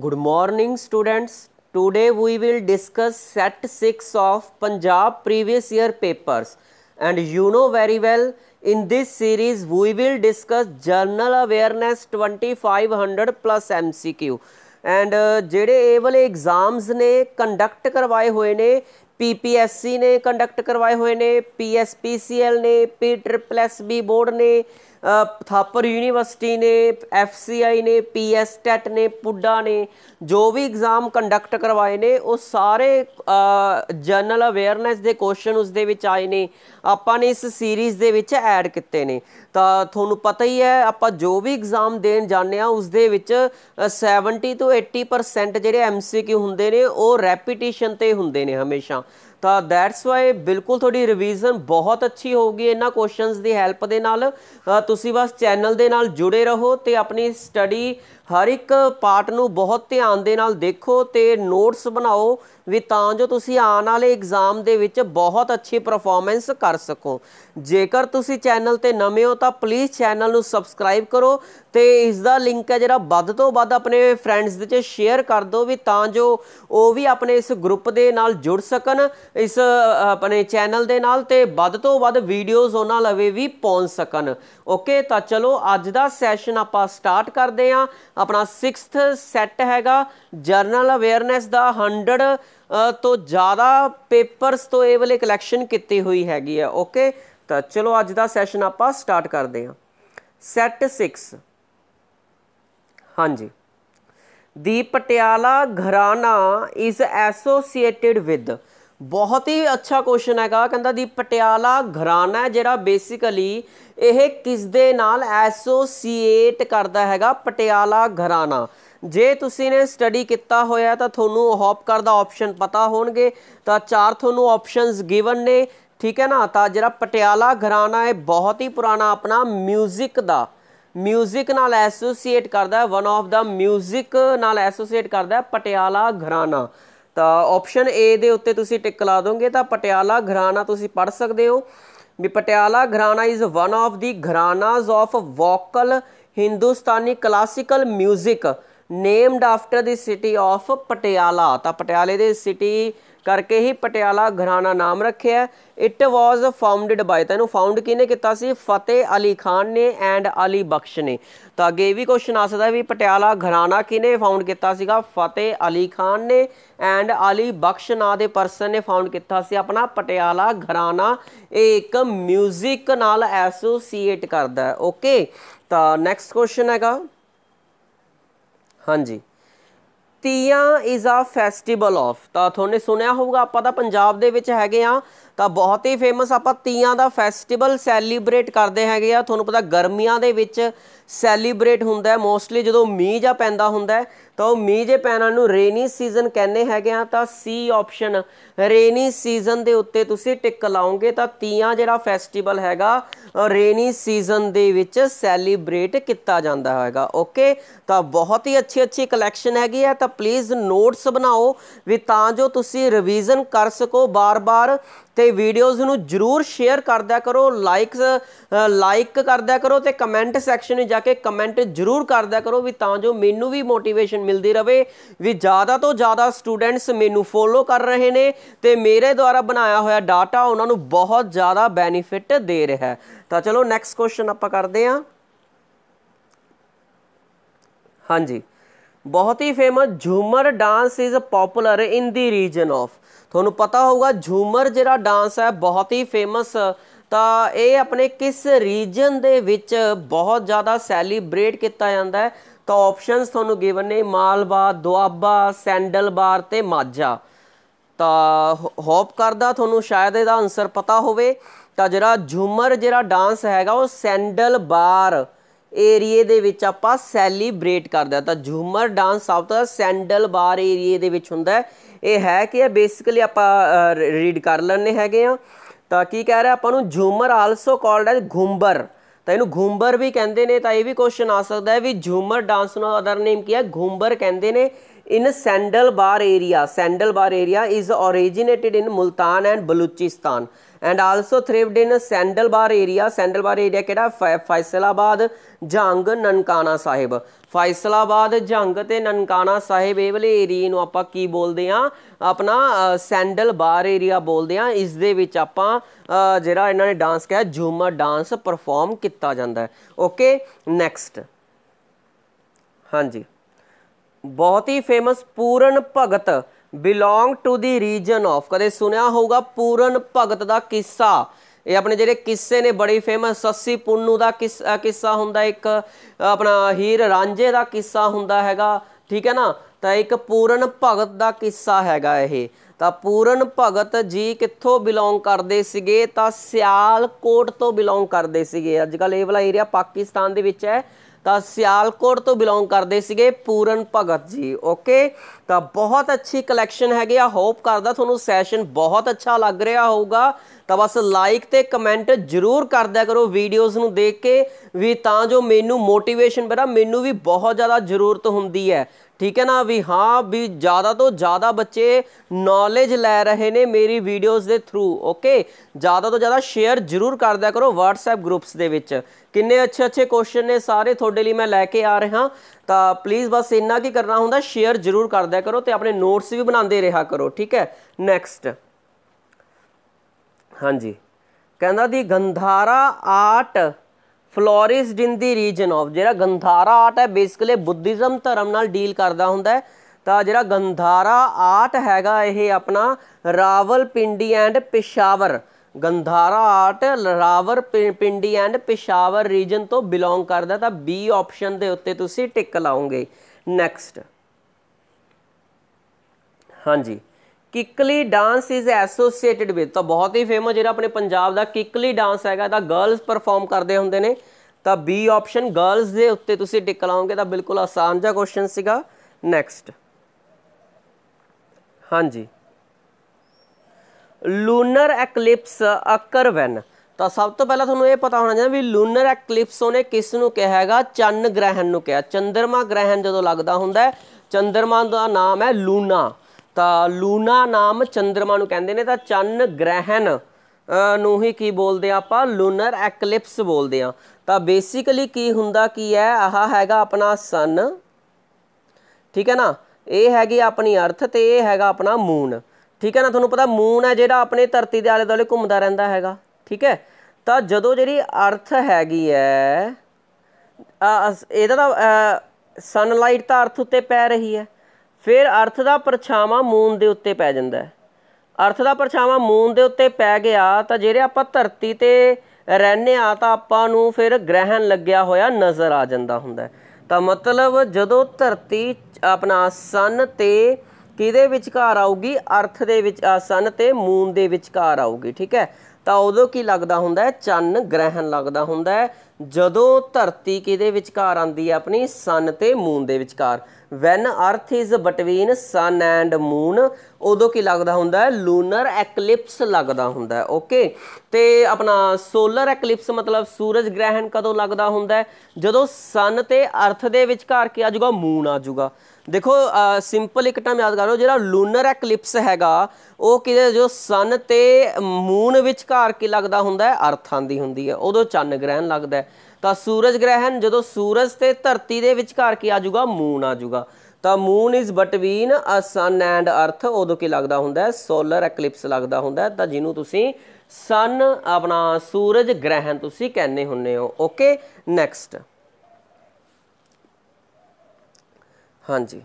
good morning students today we will discuss set 6 of punjab previous year papers and you know very well in this series we will discuss general awareness 2500 plus mcq and ਜਿਹੜੇ ਇਹ ਵਾਲੇ exams ਨੇ conduct ਕਰਵਾਏ ਹੋਏ ਨੇ PPSC ਨੇ conduct ਕਰਵਾਏ ਹੋਏ ਨੇ ਪੀਐਸਪੀਸੀਐਲ ਨੇ P triple S B board ਨੇ ਥਾਪਰ ਯੂਨੀਵਰਸਿਟੀ ਨੇ ਐਫਸੀਆਈ ਨੇ ਟੈਟ ਨੇ ਪੁੱਡਾ ਨੇ ਜੋ ਵੀ ਐਗਜ਼ਾਮ ਕੰਡਕਟ ਕਰਵਾਏ ਨੇ ਉਹ ਸਾਰੇ ਜਨਰਲ ਅਵੇਅਰਨੈਸ ਦੇ ਕੁਐਸਚਨ ਉਸ ਦੇ ਵਿੱਚ ਆਏ ਨੇ ਆਪਾਂ ਨੇ ਇਸ ਸੀਰੀਜ਼ ਦੇ ਵਿੱਚ ਐਡ ਕੀਤੇ ਨੇ ਤਾਂ ਤੁਹਾਨੂੰ ਪਤਾ ਹੀ ਹੈ ਆਪਾਂ ਜੋ ਵੀ ਐਗਜ਼ਾਮ ਦੇਣ ਜਾਂਦੇ ਆ ਉਸ ਦੇ ਵਿੱਚ 70 ਤੋਂ 80% ਜਿਹੜੇ ਐਮਸੀਕਿਊ ਹੁੰਦੇ ਨੇ ਉਹ ਰੈਪੀਟੀਸ਼ਨ ਤੇ ਹੁੰਦੇ ਨੇ ਹਮੇਸ਼ਾ ਤਾਂ ਦੈਟਸ ਵਾਈ ਬਿਲਕੁਲ ਤੁਹਾਡੀ ਰਿਵੀਜ਼ਨ ਬਹੁਤ ਅੱਛੀ ਹੋਊਗੀ ਇਹਨਾਂ ਕੁਐਸਚਨਸ ਦੀ ਹੈਲਪ ਦੇ ਨਾਲ ਤੁਸੀਂ ਬਸ ਚੈਨਲ ਦੇ ਨਾਲ ਜੁੜੇ ਰਹੋ ਤੇ ਆਪਣੀ ਸਟੱਡੀ ਹਰ ਇੱਕ ਪਾਰਟ ਨੂੰ ਬਹੁਤ ਧਿਆਨ ਦੇ ਨਾਲ ਦੇਖੋ ਤੇ ਨੋਟਸ ਬਣਾਓ ਵੀ ਤਾਂ ਜੋ ਤੁਸੀਂ ਆਉਣ ਵਾਲੇ ਐਗਜ਼ਾਮ ਦੇ ਵਿੱਚ ਬਹੁਤ ਅੱਛੀ ਪਰਫਾਰਮੈਂਸ ਕਰ ਸਕੋ ਜੇਕਰ ਤੁਸੀਂ ਚੈਨਲ ਤੇ ਨਵੇਂ ਹੋ ਤਾਂ ਪਲੀਜ਼ ਚੈਨਲ ਨੂੰ ਸਬਸਕ੍ਰਾਈਬ ਕਰੋ ਤੇ ਇਸ ਦਾ ਲਿੰਕ ਹੈ ਜਿਹੜਾ ਵੱਧ ਤੋਂ ਵੱਧ ਆਪਣੇ ਫਰੈਂਡਸ ਦੇ ਵਿੱਚ ਸ਼ੇਅਰ ਕਰ ਦਿਓ ਵੀ ਤਾਂ ਜੋ ਉਹ ਵੀ ਆਪਣੇ ਇਸ ਗਰੁੱਪ ਦੇ ਨਾਲ ਜੁੜ ਸਕਣ ਇਸ ਆਪਣੇ ਚੈਨਲ ਦੇ ਨਾਲ ਤੇ ਵੱਧ ਤੋਂ ਵੱਧ ਵੀਡੀਓਜ਼ ਉਹਨਾਂ ਲਵੇ ਵੀ ਪਹੁੰਚ ਸਕਣ ਓਕੇ ਤਾਂ ਚਲੋ ਅੱਜ ਦਾ ਸੈਸ਼ਨ ਆਪਾਂ ਸਟਾਰਟ ਕਰਦੇ ਆਂ ਆਪਣਾ 6th ਸੈੱਟ ਹੈਗਾ ਜਰਨਲ ਅਵੇਅਰਨੈਸ ਦਾ 100 ਤੋਂ ਜ਼ਿਆਦਾ ਪੇਪਰਸ ਤੋਂ ਇਹ ਵਾਲੇ ਕਲੈਕਸ਼ਨ ਕੀਤੀ ਹੋਈ ਹੈਗੀ ਆ ਓਕੇ ਤਾਂ ਚਲੋ ਅੱਜ ਦਾ ਸੈਸ਼ਨ ਆਪਾਂ ਸਟਾਰਟ ਕਰਦੇ ਆਂ ਸੈੱਟ 6 ਹਾਂਜੀ ਦੀ Patiala gharana is associated with ਬਹੁਤ ਹੀ ਅੱਛਾ ਕੁਐਸਚਨ ਹੈਗਾ ਕਹਿੰਦਾ ਦੀ ਪਟਿਆਲਾ ਘਰਾਣਾ ਜਿਹੜਾ ਬੇਸਿਕਲੀ ਇਹ ਕਿਸ ਦੇ ਨਾਲ ਐਸੋਸੀਏਟ ਕਰਦਾ ਹੈਗਾ ਪਟਿਆਲਾ ਘਰਾਣਾ ਜੇ ਤੁਸੀਂ ਨੇ ਸਟੱਡੀ ਕੀਤਾ ਹੋਇਆ ਤਾਂ ਤੁਹਾਨੂੰ ਹੋਪ ਕਰਦਾ ਆਪਸ਼ਨ ਪਤਾ ਹੋਣਗੇ ਤਾਂ ਚਾਰ ਤੁਹਾਨੂੰ ਆਪਸ਼ਨਸ ਗਿਵਨ ਨੇ ਠੀਕ ਹੈ ਨਾ ਤਾਂ ਜਿਹੜਾ ਪਟਿਆਲਾ ਘਰਾਣਾ ਹੈ ਬਹੁਤ ਹੀ ਪੁਰਾਣਾ ਆਪਣਾ 뮤직 ਦਾ ਮਿਊਜ਼ਿਕ ਨਾਲ ਐਸੋਸੀਏਟ ਕਰਦਾ ਹੈ ਵਨ ਆਫ ਦਾ ਮਿਊਜ਼ਿਕ ਨਾਲ ਐਸੋਸੀਏਟ ਕਰਦਾ ਹੈ ਪਟਿਆਲਾ ਘਰਾਣਾ ਤਾਂ ਆਪਸ਼ਨ ਏ ਦੇ ਉੱਤੇ ਤੁਸੀਂ ਟਿਕ ਲਾ ਦੋਗੇ ਤਾਂ ਪਟਿਆਲਾ ਘਰਾਣਾ ਤੁਸੀਂ ਪੜ ਸਕਦੇ ਹੋ ਵੀ Patiala gharana is one of the gharanas of vocal Hindustani classical music named after the city of Patiala ਤਾਂ ਪਟਿਆਲੇ ਦੇ ਸਿਟੀ ਕਰਕੇ ਹੀ ਪਟਿਆਲਾ ਘਰਾਣਾ ਨਾਮ ਰੱਖਿਆ ਇਟ ਵਾਸ ਫਾਊਂਡਡ ਬਾਈ ਤਾਂ ਇਹਨੂੰ ਫਾਊਂਡ ਕਿਹਨੇ ਕੀਤਾ ਸੀ ਫਤਿਹ ਅਲੀ ਖਾਨ ਨੇ ਐਂਡ ਅਲੀ ਬਖਸ਼ ਨੇ ਤਾਂ ਅੱਗੇ ਵੀ ਕੁਐਸਚਨ ਆ ਸਕਦਾ ਵੀ ਪਟਿਆਲਾ ਘਰਾਣਾ ਕਿਹਨੇ ਫਾਊਂਡ ਕੀਤਾ ਸੀਗਾ ਫਤਿਹ ਅਲੀ ਖਾਨ ਨੇ ਐਂਡ ਅਲੀ ਬਖਸ਼ ਨਾਂ ਦੇ ਪਰਸਨ ਨੇ ਫਾਊਂਡ ਕੀਤਾ ਸੀ ਆਪਣਾ ਪਟਿਆਲਾ ਘਰਾਣਾ ਇਹ ਇੱਕ 뮤직 ਨਾਲ ਐਸੋਸੀਏਟ ਕਰਦਾ ਓਕੇ ਤਾਂ ਨੈਕਸਟ ਕੁਐਸਚਨ ਹੈਗਾ ਹਾਂਜੀ Teeyan is a festival of ਤਾਂ ਤੁਹਾਨੂੰ ਸੁਣਿਆ ਹੋਊਗਾ ਆਪਾਂ ਤਾਂ ਪੰਜਾਬ ਦੇ ਵਿੱਚ ਹੈਗੇ ਆ ਤਾਂ ਬਹੁਤ ਹੀ ਫੇਮਸ ਆਪਾਂ ਤੀਆਂ ਦਾ ਫੈਸਟੀਵਲ ਸੈਲੀਬ੍ਰੇਟ ਕਰਦੇ ਹੈਗੇ ਆ ਤੁਹਾਨੂੰ ਪਤਾ ਗਰਮੀਆਂ ਦੇ ਵਿੱਚ ਸੈਲੀਬ੍ਰੇਟ ਹੁੰਦਾ ਹੈ ਮੋਸਟਲੀ ਜਦੋਂ ਮੀਂਹ ਜਾਂ ਪੈਂਦਾ ਹੁੰਦਾ ਤਾਂ ਉਹ ਮੀਂਹ ਜੇ ਪੈਣਾ ਨੂੰ ਰੇਨੀ ਸੀਜ਼ਨ ਕਹਿੰਦੇ ਹੈਗੇ ਆ ਤਾਂ ਸੀ ਆਪਸ਼ਨ ਰੇਨੀ ਸੀਜ਼ਨ ਦੇ ਉੱਤੇ ਤੁਸੀਂ ਟਿਕ ਲਾਓਗੇ ਤਾਂ ਤੀਆਂ ਜਿਹੜਾ ਫੈਸਟੀਵਲ ਹੈਗਾ ਰੇਨੀ ਸੀਜ਼ਨ ਦੇ ਵਿੱਚ ਸੈਲੀਬ੍ਰੇਟ ਕੀਤਾ ਜਾਂਦਾ ਹੋਏਗਾ ਓਕੇ ਤਾਂ ਬਹੁਤ ਹੀ ਅੱਛੀ ਅੱਛੀ ਕਲੈਕਸ਼ਨ ਹੈਗੀ ਆ ਤਾਂ ਪਲੀਜ਼ ਨੋਟਸ ਬਣਾਓ ਵੀ ਤਾਂ ਜੋ ਤੁਸੀਂ ਰਿਵੀਜ਼ਨ ਕਰ ਸਕੋ ਬਾਰ-ਬਾਰ ਤੇ ਵੀਡੀਓਜ਼ ਨੂੰ ਜਰੂਰ ਸ਼ੇਅਰ ਕਰਦਿਆ ਕਰੋ ਲਾਈਕਸ ਲਾਈਕ ਕਰਦਿਆ ਕਰੋ ਤੇ ਕਮੈਂਟ ਸੈਕਸ਼ਨ ਵਿੱਚ ਜਾ ਕੇ ਕਮੈਂਟ ਜ਼ਰੂਰ ਕਰਦਿਆ ਕਰੋ ਵੀ ਤਾਂ ਜੋ ਮੈਨੂੰ ਵੀ ਮੋਟੀਵੇਸ਼ਨ ਮਿਲਦੀ ਰਵੇ ਵੀ ਜ਼ਿਆਦਾ ਤੋਂ ਜ਼ਿਆਦਾ ਸਟੂਡੈਂਟਸ ਮੈਨੂੰ ਫੋਲੋ ਕਰ ਰਹੇ ਨੇ ਤੇ ਮੇਰੇ ਦੁਆਰਾ ਬਣਾਇਆ ਹੋਇਆ ਡਾਟਾ ਉਹਨਾਂ ਨੂੰ ਬਹੁਤ ਜ਼ਿਆਦਾ ਬੈਨੀਫਿਟ ਦੇ ਰਿਹਾ ਹੈ ਤਾਂ ਚਲੋ ਨੈਕਸਟ ਕੁਐਸਚਨ ਆਪਾਂ ਕਰਦੇ ਹਾਂ ਹਾਂਜੀ ਬਹੁਤ ਹੀ famous Jhumar dance is popular in the region of ਤੁਹਾਨੂੰ ਪਤਾ ਹੋਊਗਾ ਝੂਮਰ ਜਿਹੜਾ ਡਾਂਸ ਹੈ ਬਹੁਤ ਹੀ ਫੇਮਸ ਤਾਂ ਇਹ ਆਪਣੇ ਕਿਸ ਰੀਜਨ ਦੇ ਵਿੱਚ ਬਹੁਤ ਜ਼ਿਆਦਾ ਸੈਲੀਬ੍ਰੇਟ ਕੀਤਾ ਜਾਂਦਾ ਹੈ ਤਾਂ ਆਪਸ਼ਨਸ ਤੁਹਾਨੂੰ ਗਿਵਨ ਨੇ ਮਾਲਵਾ ਦੁਆਬਾ ਸੈਂਡਲਬਾਰ ਤੇ ਮਾਝਾ ਤਾਂ ਹੋਪ ਕਰਦਾ ਤੁਹਾਨੂੰ ਸ਼ਾਇਦ ਇਹਦਾ ਆਨਸਰ ਪਤਾ ਹੋਵੇ ਤਾਂ ਜਿਹੜਾ ਝੂਮਰ ਜਿਹੜਾ ਡਾਂਸ ਹੈਗਾ ਉਹ ਸੈਂਡਲਬਾਰ ਏਰੀਏ ਦੇ ਵਿੱਚ ਆਪਾਂ ਸੈਲੀਬ੍ਰੇਟ ਕਰਦੇ ਆ ਤਾਂ ਝੂਮਰ ਡਾਂਸ ਸਭ ਤੋਂ ਸੈਂਡਲ ਬਾਰ ਏਰੀਏ ਦੇ ਵਿੱਚ ਹੁੰਦਾ ਇਹ ਹੈ ਕਿ ਇਹ ਬੇਸਿਕਲੀ ਆਪਾਂ ਰੀਡ ਕਰ ਲੈਣੇ ਹੈਗੇ ਆ ਤਾਂ ਕੀ ਕਹਿ ਰਿਹਾ ਆਪਾਂ ਨੂੰ Jhumar also called as Ghumbar ਤਾਂ ਇਹਨੂੰ ਘੁੰਬਰ ਵੀ ਕਹਿੰਦੇ ਨੇ ਤਾਂ ਇਹ ਵੀ ਕੁਐਸਚਨ ਆ ਸਕਦਾ ਹੈ ਵੀ ਝੂਮਰ ਡਾਂਸ ਨੂੰ ਅਦਰ ਨੇਮ ਕੀ ਹੈ ਘੁੰਬਰ ਕਹਿੰਦੇ ਨੇ in Sandal Bar area Sandal Bar area is originated in Multan and Balochistan and also thrived in Sandal Bar area Sandal Bar area ਕਿਹੜਾ ਫੈਸਲਾਬਾਦ ਜੰਗ ਨਨਕਾਣਾ ਸਾਹਿਬ ਫੈਸਲਾਬਾਦ ਜੰਗ ਤੇ ਨਨਕਾਣਾ ਸਾਹਿਬ ਇਹ ਵਾਲੇ ਏਰੀਏ ਨੂੰ ਆਪਾਂ ਕੀ ਬੋਲਦੇ ਆ ਆਪਣਾ ਸੈਂਡਲ ਬਾਰ ਏਰੀਆ ਬੋਲਦੇ ਆ ਇਸ ਦੇ ਵਿੱਚ ਆਪਾਂ ਜਿਹੜਾ ਇਹਨਾਂ ਨੇ ਡਾਂਸ ਕਿਹਾ ਝੂਮਰ ਡਾਂਸ ਪਰਫਾਰਮ ਕੀਤਾ ਜਾਂਦਾ ਹੈ ਓਕੇ ਨੈਕਸਟ ਹਾਂਜੀ ਬਹੁਤ ਹੀ famous Puran Bhagat belong to the region of ਕਦੇ ਸੁਣਿਆ ਹੋਊਗਾ ਪੂਰਨ ਭਗਤ ਦਾ ਕਿੱਸਾ ਇਹ ਆਪਣੇ ਜਿਹੜੇ ਕਿੱਸੇ ਨੇ ਬੜੇ ਫੇਮਸ ਸੱਸੀ ਪੁੰਨੂ ਦਾ ਕਿੱਸਾ ਹੁੰਦਾ ਇੱਕ ਆਪਣਾ ਹੀਰ ਰਾਂਝੇ ਦਾ ਕਿੱਸਾ ਹੁੰਦਾ ਹੈਗਾ ਠੀਕ ਹੈ ਨਾ ਤਾਂ ਇੱਕ ਪੂਰਨ ਭਗਤ ਦਾ ਕਿੱਸਾ ਹੈਗਾ ਇਹ ਤਾਂ ਪੂਰਨ ਭਗਤ ਜੀ ਕਿੱਥੋਂ ਬਿਲੋਂਗ ਕਰਦੇ ਸੀਗੇ ਤਾਂ ਸਿਆਲਕੋਟ ਤੋਂ ਬਿਲੋਂਗ ਕਰਦੇ ਸੀਗੇ ਅੱਜ ਕੱਲ ਇਹ ਵਾਲਾ ਏਰੀਆ ਪਾਕਿਸਤਾਨ ਦੇ ਵਿੱਚ ਹੈ ਤਾਂ ਸਿਆਲਕੋਟ ਤੋਂ ਬਿਲੋਂਗ ਕਰਦੇ ਸੀਗੇ ਪੂਰਨ ਭਗਤ ਜੀ ਓਕੇ ਤਾਂ ਬਹੁਤ ਅੱਛੀ ਕਲੈਕਸ਼ਨ ਹੈਗੀ ਆ ਹੋਪ ਕਰਦਾ ਤੁਹਾਨੂੰ ਸੈਸ਼ਨ ਬਹੁਤ ਅੱਛਾ ਲੱਗ ਰਿਹਾ ਹੋਊਗਾ ਤਾਂ ਬਸ ਲਾਈਕ ਤੇ ਕਮੈਂਟ ਜ਼ਰੂਰ ਕਰਦਿਆ ਕਰੋ ਵੀਡੀਓਜ਼ ਨੂੰ ਦੇਖ ਕੇ ਵੀ ਤਾਂ ਜੋ ਮੈਨੂੰ ਮੋਟੀਵੇਸ਼ਨ ਬਰਾ ਮੈਨੂੰ ਵੀ ਬਹੁਤ ਜ਼ਿਆਦਾ ਜ਼ਰੂਰਤ ਹੁੰਦੀ ਹੈ ਠੀਕ ਹੈ ਨਾ ਵੀ ਹਾਂ ਵੀ ਜ਼ਿਆਦਾ ਤੋਂ ਜ਼ਿਆਦਾ ਬੱਚੇ ਨੌਲੇਜ ਲੈ ਰਹੇ ਨੇ ਮੇਰੀ ਵੀਡੀਓਜ਼ ਦੇ ਥਰੂ ਓਕੇ ਜ਼ਿਆਦਾ ਤੋਂ ਜ਼ਿਆਦਾ ਸ਼ੇਅਰ ਜ਼ਰੂਰ ਕਰਦਿਆ ਕਰੋ WhatsApp ਗਰੁੱਪਸ ਦੇ ਵਿੱਚ ਕਿੰਨੇ ਅੱਛੇ ਅੱਛੇ ਕੁਐਸਚਨ ਨੇ ਸਾਰੇ ਤੁਹਾਡੇ ਲਈ ਮੈਂ ਲੈ ਕੇ ਆ ਰਿਹਾ ਤਾਂ ਪਲੀਜ਼ ਬਸ ਇੰਨਾ ਕੀ ਕਰਨਾ ਹੁੰਦਾ ਸ਼ੇਅਰ ਜ਼ਰੂਰ ਕਰਦਿਆ ਕਰੋ ਤੇ ਆਪਣੇ ਨੋਟਸ ਵੀ ਬਣਾਉਂਦੇ ਰਿਹਾ ਕਰੋ ਠੀਕ ਹੈ ਨੈਕਸਟ ਹਾਂਜੀ ਕਹਿੰਦਾ the Gandhara art flourished in the region of ਜਿਹੜਾ ਗੰਧਾਰਾ ਆਰਟ ਹੈ ਬੇਸਿਕਲੀ ਬੁੱਧੀਜ਼ਮ ਧਰਮ ਨਾਲ ਡੀਲ ਕਰਦਾ ਹੁੰਦਾ ਹੈ ਤਾਂ ਜਿਹੜਾ ਗੰਧਾਰਾ ਆਰਟ ਹੈਗਾ ਇਹ ਆਪਣਾ Rawalpindi and Peshawar Gandhara art Rawalpindi and Peshawar region ਤੋਂ ਬਿਲੋਂਗ ਕਰਦਾ ਤਾਂ ਬੀ ਆਪਸ਼ਨ ਦੇ ਉੱਤੇ ਤੁਸੀਂ ਟਿਕ ਲਾਉਂਗੇ ਨੈਕਸਟ ਹਾਂਜੀ Kikli dance is associated with ਤਾਂ ਬਹੁਤ ਹੀ ਫੇਮਸ ਜਿਹੜਾ ਆਪਣੇ ਪੰਜਾਬ ਦਾ ਕਿਕਲੀ ਡਾਂਸ ਹੈਗਾ ਤਾਂ ਗਰਲਸ ਪਰਫਾਰਮ ਕਰਦੇ ਹੁੰਦੇ ਨੇ ਤਾਂ ਬੀ ਆਪਸ਼ਨ ਗਰਲਸ ਦੇ ਉੱਤੇ ਤੁਸੀਂ ਟਿਕ ਲਾਉਂਗੇ ਤਾਂ ਬਿਲਕੁਲ ਆਸਾਨ ਜਿਹਾ ਕੁਐਸਚਨ ਸੀਗਾ ਨੈਕਸਟ ਹਾਂਜੀ ਲੂਨਰ ਐਕਲਿਪਸ ਅਕਰ ਵੈਨ ਤਾਂ ਸਭ ਤੋਂ ਪਹਿਲਾਂ ਤੁਹਾਨੂੰ ਇਹ ਪਤਾ ਹੋਣਾ ਚਾਹੀਦਾ ਵੀ ਲੂਨਰ ਐਕਲਿਪਸ ਉਹਨੇ ਕਿਸ ਨੂੰ ਕਿਹਾ ਹੈਗਾ ਚੰਨ ਗ੍ਰਹਿਣ ਨੂੰ ਕਿਹਾ ਚੰਦਰਮਾ ਗ੍ਰਹਿਣ ਜਦੋਂ ਲੱਗਦਾ ਹੁੰਦਾ ਹੈ ਚੰਦਰਮਾ ਦਾ ਨਾਮ ਹੈ ਲੂਨਾ ਤਾਂ ਲੂਨਾ ਨਾਮ ਚੰਦਰਮਾ ਨੂੰ ਕਹਿੰਦੇ ਨੇ ਤਾਂ ਚੰਨ ਗ੍ਰਹਿਣ ਨੂੰ ਹੀ ਕੀ ਬੋਲਦੇ ਆਪਾਂ ਲੂਨਰ ਐਕਲਿਪਸ ਬੋਲਦੇ ਆ ਤਾਂ ਬੇਸਿਕਲੀ ਕੀ ਹੁੰਦਾ ਕੀ ਹੈ ਆਹ ਹੈਗਾ ਆਪਣਾ ਸਨ ਠੀਕ ਹੈ ਨਾ ਇਹ ਹੈਗੀ ਆਪਣੀ ਅਰਥ ਤੇ ਇਹ ਹੈਗਾ ਆਪਣਾ ਮੂਨ ਠੀਕ ਹੈ ਨਾ ਤੁਹਾਨੂੰ ਪਤਾ ਮੂਨ ਹੈ ਜਿਹੜਾ ਆਪਣੇ ਧਰਤੀ ਦੇ ਆਲੇ ਦੁਆਲੇ ਘੁੰਮਦਾ ਰਹਿੰਦਾ ਹੈਗਾ ਠੀਕ ਹੈ ਤਾਂ ਜਦੋਂ ਜਿਹੜੀ ਅਰਥ ਹੈਗੀ ਹੈ ਇਹਦਾ ਤਾਂ ਸਨਲਾਈਟ ਤਾਂ ਅਰਥ ਉੱਤੇ ਪੈ ਰਹੀ ਹੈ ਫਿਰ ਅਰਥ ਦਾ ਪਰਛਾਵਾਂ ਮੂਨ ਦੇ ਉੱਤੇ ਪੈ ਜਾਂਦਾ ਹੈ ਅਰਥ ਦਾ ਪਰਛਾਵਾਂ ਮੂਨ ਦੇ ਉੱਤੇ ਪੈ ਗਿਆ ਤਾਂ ਜਿਹੜੇ ਆਪਾਂ ਧਰਤੀ ਤੇ ਰਹਿੰਨੇ ਆ ਤਾਂ ਆਪਾਂ ਨੂੰ ਫਿਰ ਗ੍ਰਹਿਣ ਲੱਗਿਆ ਹੋਇਆ ਨਜ਼ਰ ਆ ਜਾਂਦਾ ਹੁੰਦਾ ਤਾਂ ਮਤਲਬ ਜਦੋਂ ਧਰਤੀ ਆਪਣਾ ਸਨ ਤੇ ਕਿਹਦੇ ਵਿਚਕਾਰ ਆਊਗੀ ਅਰਥ ਦੇ ਵਿੱਚ ਸਨ ਤੇ ਮੂਨ ਦੇ ਵਿਚਕਾਰ ਆਊਗੀ ਠੀਕ ਹੈ ਤਾਂ ਉਦੋਂ ਕੀ ਲੱਗਦਾ ਹੁੰਦਾ ਹੈ ਚੰਨ ਗ੍ਰਹਿਣ ਲੱਗਦਾ ਹੁੰਦਾ ਹੈ ਜਦੋਂ ਧਰਤੀ ਕਿਹਦੇ ਵਿਚਕਾਰ ਆਂਦੀ ਹੈ ਆਪਣੀ ਸਨ ਤੇ ਮੂਨ ਦੇ ਵਿਚਕਾਰ when earth is between sun and moon ਉਦੋਂ ਕੀ ਲੱਗਦਾ ਹੁੰਦਾ ਹੈ ਲੂਨਰ ਐਕਲਿਪਸ ਲੱਗਦਾ ਹੁੰਦਾ ਹੈ ਓਕੇ ਤੇ ਆਪਣਾ ਸੋਲਰ ਐਕਲਿਪਸ ਮਤਲਬ ਸੂਰਜ ਗ੍ਰਹਿਣ ਕਦੋਂ ਲੱਗਦਾ ਹੁੰਦਾ ਹੈ ਜਦੋਂ ਸਨ ਤੇ ਅਰਥ ਦੇ ਵਿਚਕਾਰ ਕੀ ਆ ਜਾਊਗਾ ਮੂਨ ਆ ਜਾਊਗਾ ਦੇਖੋ ਸਿੰਪਲ ਇੱਕ ਟਾਈਮ ਯਾਦ ਕਰੋ ਜਿਹੜਾ ਲੂਨਰ ਐਕਲਿਪਸ ਹੈਗਾ ਉਹ ਕਿਹਦੇ ਜੋ ਸਨ ਤੇ ਮੂਨ ਵਿਚਕਾਰ ਕੀ ਲੱਗਦਾ ਹੁੰਦਾ ਹੈ ਅਰਥਾਂ ਦੀ ਹੁੰਦੀ ਹੈ ਉਦੋਂ ਚੰਨ ਗ੍ਰਹਿਣ ਲੱਗਦਾ ਹੈ ਤਾਂ ਸੂਰਜ ਗ੍ਰਹਿਣ ਜਦੋਂ ਸੂਰਜ ਤੇ ਧਰਤੀ ਦੇ ਵਿਚਕਾਰ ਕੀ ਆ ਜਾਊਗਾ ਮੂਨ ਆ ਜਾਊਗਾ ਤਾਂ moon is between uh sun and earth ਉਦੋਂ ਕੀ ਲੱਗਦਾ ਹੁੰਦਾ ਹੈ ਸੋਲਰ ਐਕਲਿਪਸ ਲੱਗਦਾ ਹੁੰਦਾ ਹੈ ਤਾਂ ਜਿਹਨੂੰ ਤੁਸੀਂ ਸਨ ਆਪਣਾ ਸੂਰਜ ਗ੍ਰਹਿਣ ਤੁਸੀਂ ਕਹਿੰਦੇ ਹੁੰਨੇ ਹੋ ਓਕੇ ਨੈਕਸਟ ਹਾਂਜੀ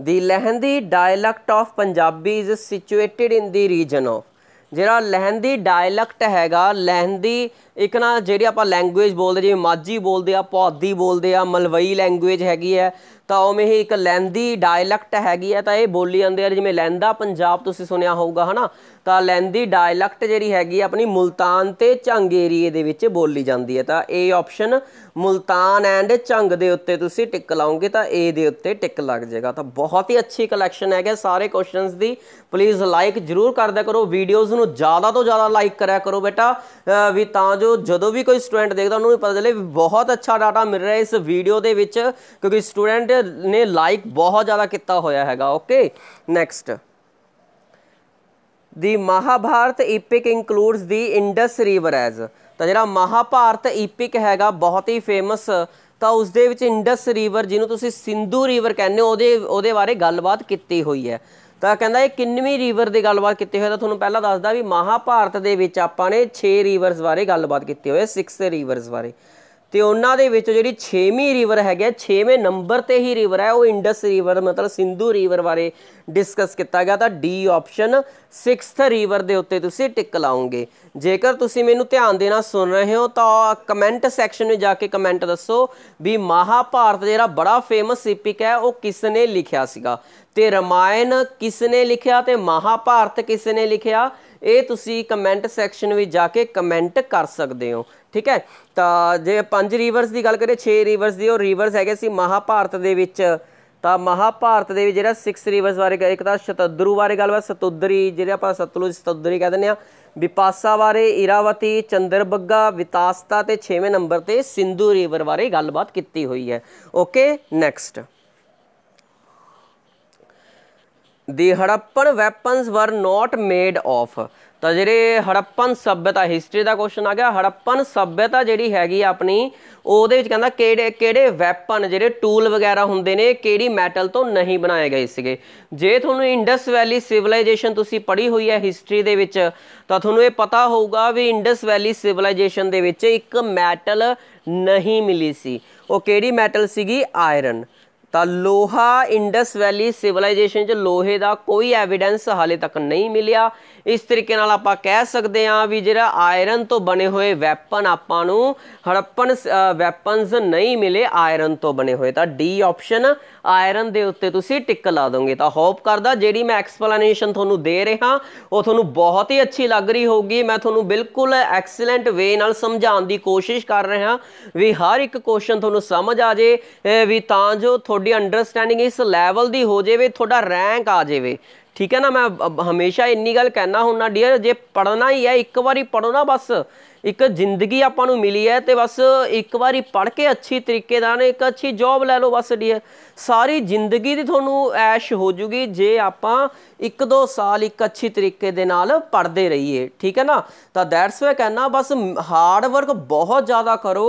the Lahndi dialect of Punjabi is situated in the region of ਜਿਹੜਾ ਲਹਿੰਦੀ ਡਾਇਲੈਕਟ ਹੈਗਾ ਲਹਿੰਦੀ ਇੱਕ ਨਾ ਜਿਹੜੀ ਆਪਾਂ ਲੈਂਗੁਏਜ ਬੋਲਦੇ ਜਿਵੇਂ ਮਾਝੀ ਬੋਲਦੇ ਆ ਪੌਦੀ ਬੋਲਦੇ ਆ ਮਲਵਈ ਲੈਂਗੁਏਜ ਹੈਗੀ ਹੈ ਤਾਂ ਉਵੇਂ ਹੀ ਇੱਕ ਲਹਿੰਦੀ ਡਾਇਲੈਕਟ ਹੈਗੀ ਹੈ ਤਾਂ ਇਹ ਬੋਲੀ ਜਾਂਦੇ ਆ ਜਿਵੇਂ ਲਹਿੰਦਾ ਪੰਜਾਬ ਤੁਸੀਂ ਸੁਣਿਆ ਹੋਊਗਾ ਹਨਾ ਤਾਂ ਲੈਂਦੀ ਡਾਇਲੈਕਟ ਜਿਹੜੀ ਹੈਗੀ ਆਪਣੀ ਮੁਲਤਾਨ ਤੇ ਝੰਗ ਏਰੀਏ ਦੇ ਵਿੱਚ ਬੋਲੀ ਜਾਂਦੀ ਹੈ ਤਾਂ ਇਹ ਆਪਸ਼ਨ ਮੁਲਤਾਨ ਐਂਡ ਝੰਗ ਦੇ ਉੱਤੇ ਤੁਸੀਂ ਟਿਕ ਲਾਉਂਗੇ ਤਾਂ ਏ ਦੇ ਉੱਤੇ ਟਿਕ ਲੱਗ ਜਾਏਗਾ ਤਾਂ ਬਹੁਤ ਹੀ ਅੱਛੀ ਕਲੈਕਸ਼ਨ ਹੈਗਾ ਸਾਰੇ ਕੁਐਸਚਨਸ ਦੀ ਪਲੀਜ਼ ਲਾਈਕ ਜ਼ਰੂਰ ਕਰਦਿਆ ਕਰੋ ਵੀਡੀਓਜ਼ ਨੂੰ ਜ਼ਿਆਦਾ ਤੋਂ ਜ਼ਿਆਦਾ ਲਾਈਕ ਕਰਿਆ ਕਰੋ ਬੇਟਾ ਵੀ ਤਾਂ ਜੋ ਜਦੋਂ ਵੀ ਕੋਈ ਸਟੂਡੈਂਟ ਦੇਖਦਾ ਉਹਨੂੰ ਵੀ ਪਤਾ ਚੱਲੇ ਬਹੁਤ ਅੱਛਾ ਡਾਟਾ ਮਿਲ ਰਿਹਾ ਇਸ ਵੀਡੀਓ ਦੇ ਵਿੱਚ ਕਿਉਂਕਿ ਸਟੂਡੈਂਟ ਨੇ ਲਾਈਕ ਬਹੁਤ ਜ਼ਿਆਦਾ ਕੀਤਾ ਹੋਇਆ ਹੈਗਾ okay next the Mahabharata epic includes the Indus river as ਤਾਂ ਜਿਹੜਾ ਮਹਾਭਾਰਤ ਈਪਿਕ ਹੈਗਾ ਬਹੁਤ ਹੀ ਫੇਮਸ ਤਾਂ ਉਸ ਦੇ ਵਿੱਚ ਇੰਡਸ ਰਿਵਰ ਜਿਹਨੂੰ ਤੁਸੀਂ ਸਿੰਧੂ ਰਿਵਰ ਕਹਿੰਦੇ ਹੋ ਉਹਦੇ ਉਹਦੇ ਬਾਰੇ ਗੱਲਬਾਤ ਕੀਤੀ ਹੋਈ ਹੈ ਤਾਂ ਕਹਿੰਦਾ ਇਹ ਕਿੰਨਵੀਂ ਰਿਵਰ ਦੀ ਗੱਲਬਾਤ ਕੀਤੀ ਹੋਈ ਹੈ ਤਾਂ ਤੁਹਾਨੂੰ ਪਹਿਲਾਂ ਦੱਸਦਾ ਵੀ ਮਹਾਭਾਰਤ ਦੇ ਵਿੱਚ ਆਪਾਂ ਨੇ 6 ਰਿਵਰਸ ਬਾਰੇ ਗੱਲਬਾਤ ਕੀਤੀ ਹੋਈ ਹੈ 6 ਰਿਵਰਸ ਬਾਰੇ ਤੇ ਉਹਨਾਂ ਦੇ ਵਿੱਚ ਜਿਹੜੀ 6ਵੀਂ ਰਿਵਰ ਹੈਗਾ 6ਵੇਂ ਨੰਬਰ ਤੇ ਹੀ ਰਿਵਰ ਹੈ ਉਹ ਇੰਡਸ ਰਿਵਰ ਮਤਲਬ ਸਿੰਧੂ ਰਿਵਰ ਬਾਰੇ ਡਿਸਕਸ ਕੀਤਾ ਗਿਆ ਤਾਂ ਡੀ ਆਪਸ਼ਨ 6th ਰਿਵਰ ਦੇ ਉੱਤੇ ਤੁਸੀਂ ਟਿਕ ਲਾਉਂਗੇ ਜੇਕਰ ਤੁਸੀਂ ਮੈਨੂੰ ਧਿਆਨ ਦੇਣਾ ਸੁਣ ਰਹੇ ਹੋ ਤਾਂ ਕਮੈਂਟ ਸੈਕਸ਼ਨ ਵਿੱਚ ਜਾ ਕੇ ਕਮੈਂਟ ਦੱਸੋ ਵੀ ਮਹਾਭਾਰਤ ਜਿਹੜਾ ਬੜਾ ਫੇਮਸ ਈਪਿਕ ਹੈ ਉਹ ਕਿਸ ਨੇ ਲਿਖਿਆ ਸੀਗਾ ਤੇ ਰਮਾਇਣ ਕਿਸ ਨੇ ਲਿਖਿਆ ਤੇ ਮਹਾਭਾਰਤ ਕਿਸ ਨੇ ਲਿਖਿਆ ਇਹ ਤੁਸੀਂ ਕਮੈਂਟ ਸੈਕਸ਼ਨ ਵਿੱਚ ਜਾ ਕੇ ਕਮੈਂਟ ਕਰ ਸਕਦੇ ਹੋ ਠੀਕ ਹੈ ਤਾਂ ਜੇ ਪੰਜ ਰਿਵਰਸ ਦੀ ਗੱਲ ਕਰੀਏ 6 ਰਿਵਰਸ ਦੀ ਉਹ ਰਿਵਰਸ ਹੈਗੇ ਸੀ ਮਹਾਭਾਰਤ ਦੇ ਵਿੱਚ ਤਾਂ ਮਹਾਭਾਰਤ ਦੇ ਵਿੱਚ ਜਿਹੜਾ 6 ਰਿਵਰਸ ਬਾਰੇ ਇੱਕ ਤਾਂ ਸ਼ਤਦਰੂ ਬਾਰੇ ਗੱਲਬਾਤ ਸਤੁਦਰੀ ਜਿਹੜੇ ਆਪਾਂ ਸਤਲੁਜ ਸਤੁਦਰੀ ਕਹਿੰਦੇ ਨੇ ਆ ਵਿਪਾਸਾ ਬਾਰੇ ਇਰਾਵਤੀ ਚੰਦਰਬੱਗਾ ਵਿਤਾਸਤਾ ਤੇ 6ਵੇਂ ਨੰਬਰ ਤੇ ਸਿੰਧੂ ਰਿਵਰ ਬਾਰੇ ਗੱਲਬਾਤ ਕੀਤੀ ਹੋਈ ਹੈ okay next the Harappan weapons were not made of ਤਾਂ ਜਿਹੜੇ ਹੜੱਪਨ ਸਭਿਅਤਾ ਹਿਸਟਰੀ ਦਾ ਕੁਐਸਚਨ ਆ ਗਿਆ ਹੜੱਪਨ ਸਭਿਅਤਾ ਜਿਹੜੀ ਹੈਗੀ ਆਪਣੀ ਉਹਦੇ ਵਿੱਚ ਕਹਿੰਦਾ ਕਿਹੜੇ ਕਿਹੜੇ ਵੈਪਨ ਜਿਹੜੇ ਟੂਲ ਵਗੈਰਾ ਹੁੰਦੇ ਨੇ ਕਿਹੜੀ ਮੈਟਲ ਤੋਂ ਨਹੀਂ ਬਣਾਏ ਗਏ ਸੀਗੇ ਜੇ ਤੁਹਾਨੂੰ ਇੰਡਸ ਵੈਲੀ ਸਿਵਲਾਈਜੇਸ਼ਨ ਤੁਸੀਂ ਪੜ੍ਹੀ ਹੋਈ ਹੈ ਹਿਸਟਰੀ ਦੇ ਵਿੱਚ ਤਾਂ ਤੁਹਾਨੂੰ ਇਹ ਪਤਾ ਹੋਊਗਾ ਵੀ ਇੰਡਸ ਵੈਲੀ ਸਿਵਲਾਈਜੇਸ਼ਨ ਦੇ ਵਿੱਚ ਇੱਕ ਮੈਟਲ ਨਹੀਂ ਮਿਲੀ ਸੀ ਉਹ ਕਿਹੜੀ ਮੈਟਲ ਸੀਗੀ ਆਇਰਨ ਤਾਂ ਲੋਹਾ ਇੰਡਸ ਵੈਲੀ ਸਿਵਲਾਈਜੇਸ਼ਨ 'ਚ ਲੋਹੇ ਦਾ ਕੋਈ ਐਵੀਡੈਂਸ ਹਾਲੇ ਤੱਕ ਨਹੀਂ ਮਿਲਿਆ ਇਸ ਤਰੀਕੇ ਨਾਲ ਆਪਾਂ ਕਹਿ ਸਕਦੇ ਹਾਂ ਵੀ ਜਿਹੜਾ ਆਇਰਨ ਤੋਂ ਬਣੇ ਹੋਏ ਵੈਪਨ ਆਪਾਂ ਨੂੰ ਹੜੱਪਨ ਵੈਪਨਸ ਨਹੀਂ ਮਿਲੇ ਆਇਰਨ ਤੋਂ ਬਣੇ ਹੋਏ ਤਾਂ ਡੀ ਆਪਸ਼ਨ ਆਇਰਨ ਦੇ ਉੱਤੇ ਤੁਸੀਂ ਟਿਕ ਲਾ ਦੋਗੇ ਤਾਂ ਹੋਪ ਕਰਦਾ ਜਿਹੜੀ ਮੈਂ ਐਕਸਪਲੇਨੇਸ਼ਨ ਤੁਹਾਨੂੰ ਦੇ ਰਿਹਾ ਉਹ ਤੁਹਾਨੂੰ ਬਹੁਤ ਹੀ ਅੱਛੀ ਲੱਗ ਰਹੀ ਹੋਊਗੀ ਮੈਂ ਤੁਹਾਨੂੰ ਬਿਲਕੁਲ ਐਕਸਲੈਂਟ ਵੇ ਨਾਲ ਸਮਝਾਉਣ ਦੀ ਕੋਸ਼ਿਸ਼ ਕਰ ਰਿਹਾ ਵੀ ਹਰ ਇੱਕ ਕੁਐਸਚਨ ਤੁਹਾਨੂੰ ਸਮਝ ਆ ਜੇ ਵੀ ਤਾਂ ਜੋ ਤੁਹਾਡੀ ਅੰਡਰਸਟੈਂਡਿੰਗ ਇਸ ਲੈਵਲ ਦੀ ਹੋ ਜਾਵੇ ਤੁਹਾਡਾ ਰੈਂਕ ਆ ਜਾਵੇ ਠੀਕ ਹੈ ਨਾ ਮੈਂ ਹਮੇਸ਼ਾ ਇੰਨੀ ਗੱਲ ਕਹਿਣਾ ਹੁੰਨਾ ਡੀਅਰ ਜੇ ਪੜਨਾ ਹੀ ਹੈ ਇੱਕ ਵਾਰੀ ਪੜੋ ਨਾ ਬਸ ਇੱਕ ਜ਼ਿੰਦਗੀ ਆਪਾਂ ਨੂੰ ਮਿਲੀ ਹੈ ਤੇ ਬਸ ਇੱਕ ਵਾਰੀ ਪੜ ਕੇ ਅੱਛੀ ਤਰੀਕੇ ਦਾ ਨਾ ਇੱਕ ਅੱਛੀ ਜੌਬ ਲੈ ਲਓ ਬਸ ਡੀਅਰ ਸਾਰੀ ਜ਼ਿੰਦਗੀ ਦੀ ਤੁਹਾਨੂੰ ਐਸ਼ ਹੋ ਜੂਗੀ ਜੇ ਆਪਾਂ ਇੱਕ ਦੋ ਸਾਲ ਇੱਕ ਅੱਛੀ ਤਰੀਕੇ ਦੇ ਨਾਲ ਪੜਦੇ ਰਹੀਏ ਠੀਕ ਹੈ ਨਾ ਤਾਂ ਦੈਟਸ ਵਾਈ ਕਹਿਣਾ ਬਸ ਹਾਰਡ ਵਰਕ ਬਹੁਤ ਜ਼ਿਆਦਾ ਕਰੋ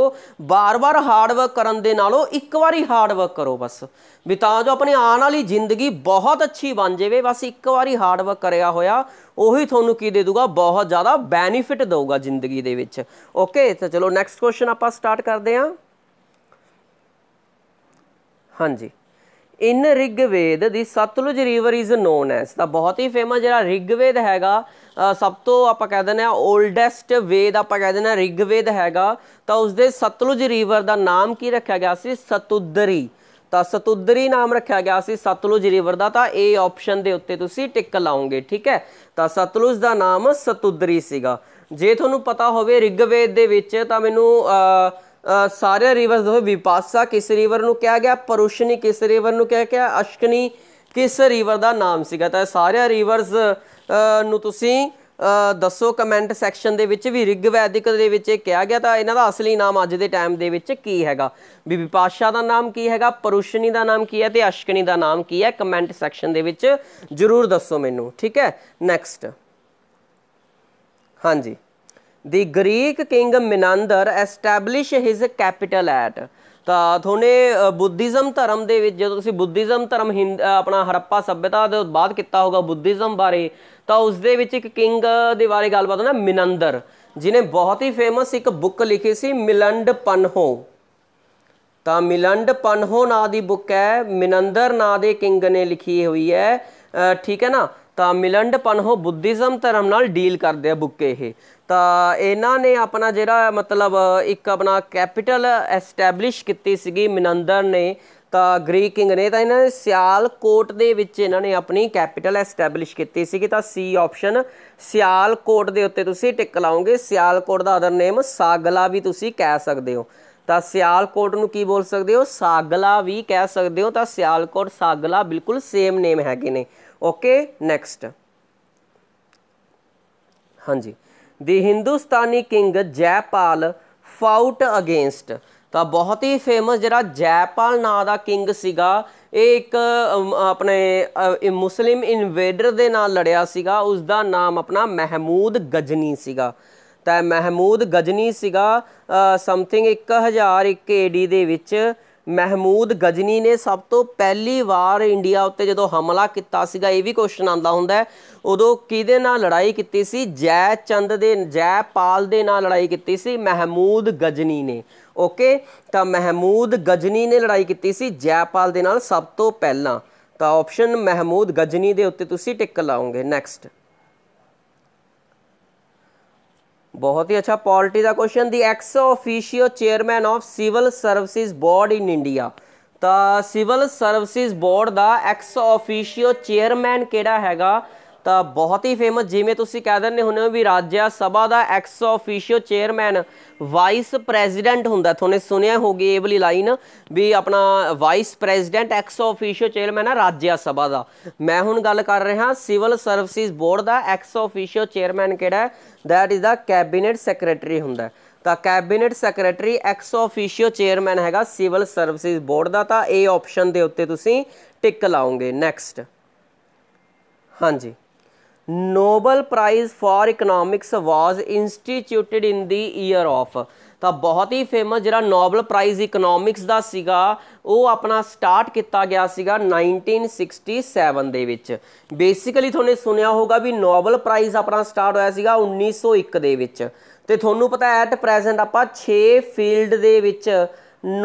ਬਾਰ-ਬਾਰ ਹਾਰਡ ਵਰਕ ਕਰਨ ਦੇ ਨਾਲੋਂ ਇੱਕ ਵਾਰੀ ਹਾਰਡ ਵਰਕ ਕਰੋ ਬਸ ਵੀ ਤਾਂ ਜੋ ਆਪਣੀ ਆਉਣ ਵਾਲੀ ਜ਼ਿੰਦਗੀ ਬਹੁਤ ਅੱਛੀ ਬਣ ਜਾਵੇ ਬਸ ਇੱਕ ਵਾਰੀ ਹਾਰਡ ਵਰਕ ਕਰਿਆ ਹੋਇਆ ਉਹੀ ਤੁਹਾਨੂੰ ਕੀ ਦੇ ਦੂਗਾ ਬਹੁਤ ਜ਼ਿਆਦਾ ਬੈਨੀਫਿਟ ਦੇਊਗਾ ਜ਼ਿੰਦਗੀ ਦੇ ਵਿੱਚ ਓਕੇ ਤਾਂ ਚਲੋ ਨੈਕਸਟ ਕੁਐਸਚਨ ਆਪਾਂ ਸਟਾਰਟ ਕਰਦੇ ਹਾਂ ਹਾਂਜੀ in Rigveda the Sutlej river is known as ਦਾ ਬਹੁਤ ਹੀ ਫੇਮਸ ਜਿਹੜਾ ਰਿਗਵੇਦ ਹੈਗਾ ਸਭ ਤੋਂ ਆਪਾਂ ਕਹਿ ਦਿੰਦੇ ਆ 올ਡੈਸਟ ਵੇਦ ਆਪਾਂ ਕਹਿ ਦਿੰਦੇ ਆ ਰਿਗਵੇਦ ਹੈਗਾ ਤਾਂ ਉਸ ਦੇ ਸਤਲੁਜ ਰਿਵਰ ਦਾ ਨਾਮ ਕੀ ਰੱਖਿਆ ਗਿਆ ਸੀ ਸਤੁਦਰੀ ਤਾਂ ਸਤੁਦਰੀ ਨਾਮ ਰੱਖਿਆ ਗਿਆ ਸੀ ਸਤਲੁਜ ਰਿਵਰ ਦਾ ਤਾਂ ਇਹ ਆਪਸ਼ਨ ਦੇ ਉੱਤੇ ਤੁਸੀਂ ਟਿਕ ਲਾਉਂਗੇ ਠੀਕ ਹੈ ਤਾਂ ਸਤਲੁਜ ਦਾ ਨਾਮ ਸਤੁਦਰੀ ਸੀਗਾ ਜੇ ਤੁਹਾਨੂੰ ਪਤਾ ਹੋਵੇ ਰਿਗਵੇਦ ਦੇ ਵਿੱਚ ਤਾਂ ਮੈਨੂੰ ਸਾਰੇ ਰਿਵਰਸ ਦੋ ਵਿਪਾਸਾ ਕਿਸ ਰਿਵਰ ਨੂੰ ਕਿਹਾ ਗਿਆ ਪਰੁਸ਼ਨੀ ਕਿਸ ਰਿਵਰ ਨੂੰ ਕਿਹਾ ਗਿਆ ਅਸ਼ਕਨੀ ਕਿਸ ਰਿਵਰ ਦਾ ਨਾਮ ਸੀਗਾ ਤਾਂ ਸਾਰੇ ਰਿਵਰਸ ਨੂੰ ਤੁਸੀਂ ਦੱਸੋ ਕਮੈਂਟ ਸੈਕਸ਼ਨ ਦੇ ਵਿੱਚ ਵੀ ਰਿਗ ਵੈਦਿਕ ਦੇ ਵਿੱਚ ਇਹ ਕਿਹਾ ਗਿਆ ਤਾਂ ਇਹਨਾਂ ਦਾ ਅਸਲੀ ਨਾਮ ਅੱਜ ਦੇ ਟਾਈਮ ਦੇ ਵਿੱਚ ਕੀ ਹੈਗਾ ਵੀ ਵਿਪਾਸ਼ਾ ਦਾ ਨਾਮ ਕੀ ਹੈਗਾ ਪਰੁਸ਼ਨੀ ਦਾ ਨਾਮ ਕੀ ਹੈ ਤੇ ਅਸ਼ਕਨੀ ਦਾ ਨਾਮ ਕੀ ਹੈ ਕਮੈਂਟ ਸੈਕਸ਼ਨ ਦੇ ਵਿੱਚ ਜਰੂਰ ਦੱਸੋ ਮੈਨੂੰ ਠੀਕ ਹੈ ਨੈਕਸਟ ਹਾਂਜੀ the Greek king Menander established his capital at ਤਾਂ ਥੋਨੇ ਬੁੱਧੀਜ਼ਮ ਧਰਮ ਦੇ ਵਿੱਚ ਜਦੋਂ ਤੁਸੀਂ ਬੁੱਧੀਜ਼ਮ ਧਰਮ ਆਪਣਾ ਹਰੱਪਾ ਸਭਿਅਤਾ ਦੇ ਬਾਅਦ ਕੀਤਾ ਹੋਗਾ ਬੁੱਧੀਜ਼ਮ ਬਾਰੇ ਤਾਂ ਉਸ ਦੇ ਵਿੱਚ ਇੱਕ ਕਿੰਗ ਦੇ ਬਾਰੇ ਗੱਲਬਾਤ ਹੋਣਾ ਮਿਨੰਦਰ ਜਿਨੇ ਬਹੁਤ ਹੀ ਫੇਮਸ ਇੱਕ ਬੁੱਕ ਲਿਖੀ ਸੀ ਮਿਲੰਡ ਪਨਹੋ ਤਾਂ ਮਿਲੰਡ ਪਨਹੋ ਨਾਂ ਦੀ ਬੁੱਕ ਹੈ ਮਿਨੰਦਰ ਨਾਂ ਦੇ ਕਿੰਗ ਨੇ ਲਿਖੀ ਹੋਈ ਹੈ ਠੀਕ ਹੈ ਨਾ ਤਾਂ ਮਿਲੰਡ ਪਨਹੋ ਬੁੱਧੀਜ਼ਮ ਧਰਮ ਨਾਲ ਡੀਲ ਕਰਦੇ ਆ ਬੁੱਕੇ ਇਹ ਤਾਂ ਇਹਨਾਂ ਨੇ ਆਪਣਾ ਜਿਹੜਾ ਮਤਲਬ ਇੱਕ ਆਪਣਾ ਕੈਪੀਟਲ ਐਸਟੈਬਲਿਸ਼ ਕੀਤੀ ਸੀਗੀ ਮਨੰਦਰ ਨੇ ਤਾਂ ਗ੍ਰੀਕ ਕਿੰਗ ਨੇ ਤਾਂ ਇਹਨਾਂ ਨੇ ਸਿਆਲਕੋਟ ਦੇ ਵਿੱਚ ਇਹਨਾਂ ਨੇ ਆਪਣੀ ਕੈਪੀਟਲ ਐਸਟੈਬਲਿਸ਼ ਕੀਤੀ ਸੀਗੀ ਤਾਂ ਸੀ ਆਪਸ਼ਨ ਸਿਆਲਕੋਟ ਦੇ ਉੱਤੇ ਤੁਸੀਂ ਟਿਕ ਲਾਓਗੇ ਸਿਆਲਕੋਟ ਦਾ ਅਦਰ ਨੇਮ ਸਾਗਲਾ ਵੀ ਤੁਸੀਂ ਕਹਿ ਸਕਦੇ ਹੋ ਤਾਂ ਸਿਆਲਕੋਟ ਨੂੰ ਕੀ ਬੋਲ ਸਕਦੇ ਹੋ ਸਾਗਲਾ ਵੀ ਕਹਿ ਸਕਦੇ ਹੋ ਤਾਂ ਸਿਆਲਕੋਟ ਸਾਗਲਾ ਬਿਲਕੁਲ ਸੇਮ ਨੇਮ ਹੈਗੇ ਨੇ ਓਕੇ ਨੈਕਸਟ ਹਾਂਜੀ the Hindustani king Jaipal fought against ਤਾਂ ਬਹੁਤ ਹੀ ਫੇਮਸ ਜਿਹੜਾ ਜੈਪਾਲ ਨਾਂ ਦਾ ਕਿੰਗ ਸੀਗਾ ਇਹ ਇੱਕ ਆਪਣੇ ਮੁਸਲਿਮ ਇਨਵੇਡਰ ਦੇ ਨਾਲ ਲੜਿਆ ਸੀਗਾ ਉਸ ਦਾ ਨਾਮ ਆਪਣਾ ਮਹਿਮੂਦ ਗਜਨੀ ਸੀਗਾ ਤਾਂ ਮਹਿਮੂਦ ਗਜਨੀ ਸੀਗਾ ਸਮਥਿੰਗ 1001 ਏਡੀ ਦੇ ਵਿੱਚ ਮਹਿਮੂਦ ਗਜਨੀ ਨੇ ਸਭ ਤੋਂ ਪਹਿਲੀ ਵਾਰ ਇੰਡੀਆ ਉੱਤੇ ਜਦੋਂ ਹਮਲਾ ਕੀਤਾ ਸੀਗਾ ਇਹ ਵੀ ਕੁਐਸਚਨ ਆਂਦਾ ਹੁੰਦਾ ਉਦੋਂ ਕਿਹਦੇ ਨਾਲ ਲੜਾਈ ਕੀਤੀ ਸੀ ਜੈ ਚੰਦ ਦੇ ਜੈਪਾਲ ਦੇ ਨਾਲ ਲੜਾਈ ਕੀਤੀ ਸੀ ਮਹਿਮੂਦ ਗਜਨੀ ਨੇ ਓਕੇ ਤਾਂ ਮਹਿਮੂਦ ਗਜਨੀ ਨੇ ਲੜਾਈ ਕੀਤੀ ਸੀ ਜੈਪਾਲ ਦੇ ਨਾਲ ਸਭ ਤੋਂ ਪਹਿਲਾਂ ਤਾਂ ਆਪਸ਼ਨ ਮਹਿਮੂਦ ਗਜਨੀ ਦੇ ਉੱਤੇ ਤੁਸੀਂ ਟਿਕ ਲਾਉਂਗੇ ਨੈਕਸਟ बहुत ही अच्छा पॉलिटी का question the ex officio chairman of civil services board in India ਤਾਂ ਸਿਵਲ ਸਰਵਿਸਿਜ਼ ਬੋਰਡ ਦਾ ਐਕਸ ਆਫੀਸ਼ੀਓ ਚੇਅਰਮੈਨ ਕਿਹੜਾ ਹੈਗਾ ਤਾਂ ਬਹੁਤ ਹੀ ਫੇਮਸ ਜਿਵੇਂ ਤੁਸੀਂ ਕਹਿ ਦਿੰਦੇ ਹੁੰਦੇ ਵੀ ਰਾਜ ਸਭਾ ਦਾ ex officio chairman vice president ਹੁੰਦਾ ਤੁਹਾਨੂੰ ਸੁਣਿਆ ਹੋਗੀ ਇਹ ਵਾਲੀ ਲਾਈਨ ਵੀ ਆਪਣਾ vice president ex officio chairman ਹੈ ਰਾਜ ਸਭਾ ਦਾ ਮੈਂ ਹੁਣ ਗੱਲ ਕਰ ਰਿਹਾ ਸਿਵਲ ਸਰਵਿਸਿਜ਼ ਬੋਰਡ ਦਾ ਐਕਸ ਆਫੀਸ਼ੀਓ ਚੇਅਰਮੈਨ ਕਿਹੜਾ ਹੈ that is the cabinet secretary ਹੁੰਦਾ ਤਾਂ cabinet secretary ex officio chairman ਹੈਗਾ ਸਿਵਲ ਸਰਵਿਸਿਜ਼ ਬੋਰਡ ਦਾ ਤਾਂ ਇਹ ਆਪਸ਼ਨ ਦੇ ਉੱਤੇ ਤੁਸੀਂ ਟਿਕ ਲਾਉਂਗੇ ਨੈਕਸਟ ਹਾਂਜੀ Nobel prize for economics was instituted in the year of ਤਾਂ ਬਹੁਤ ਹੀ ਫੇਮਸ ਜਿਹੜਾ ਨੋਬਲ ਪ੍ਰਾਈਜ਼ ਇਕਨੋਮਿਕਸ ਦਾ ਸੀਗਾ ਉਹ ਆਪਣਾ ਸਟਾਰਟ ਕੀਤਾ ਗਿਆ ਸੀਗਾ 1967 ਦੇ ਵਿੱਚ ਬੇਸਿਕਲੀ ਤੁਹਾਨੂੰ ਸੁਣਿਆ ਹੋਗਾ ਵੀ ਨੋਬਲ ਪ੍ਰਾਈਜ਼ ਆਪਣਾ ਸਟਾਰਟ ਹੋਇਆ ਸੀਗਾ 1901 ਦੇ ਵਿੱਚ ਤੇ ਤੁਹਾਨੂੰ ਪਤਾ ਹੈ ਐਟ ਪ੍ਰੈਜ਼ੈਂਟ ਆਪਾਂ 6 ਫੀਲਡ ਦੇ ਵਿੱਚ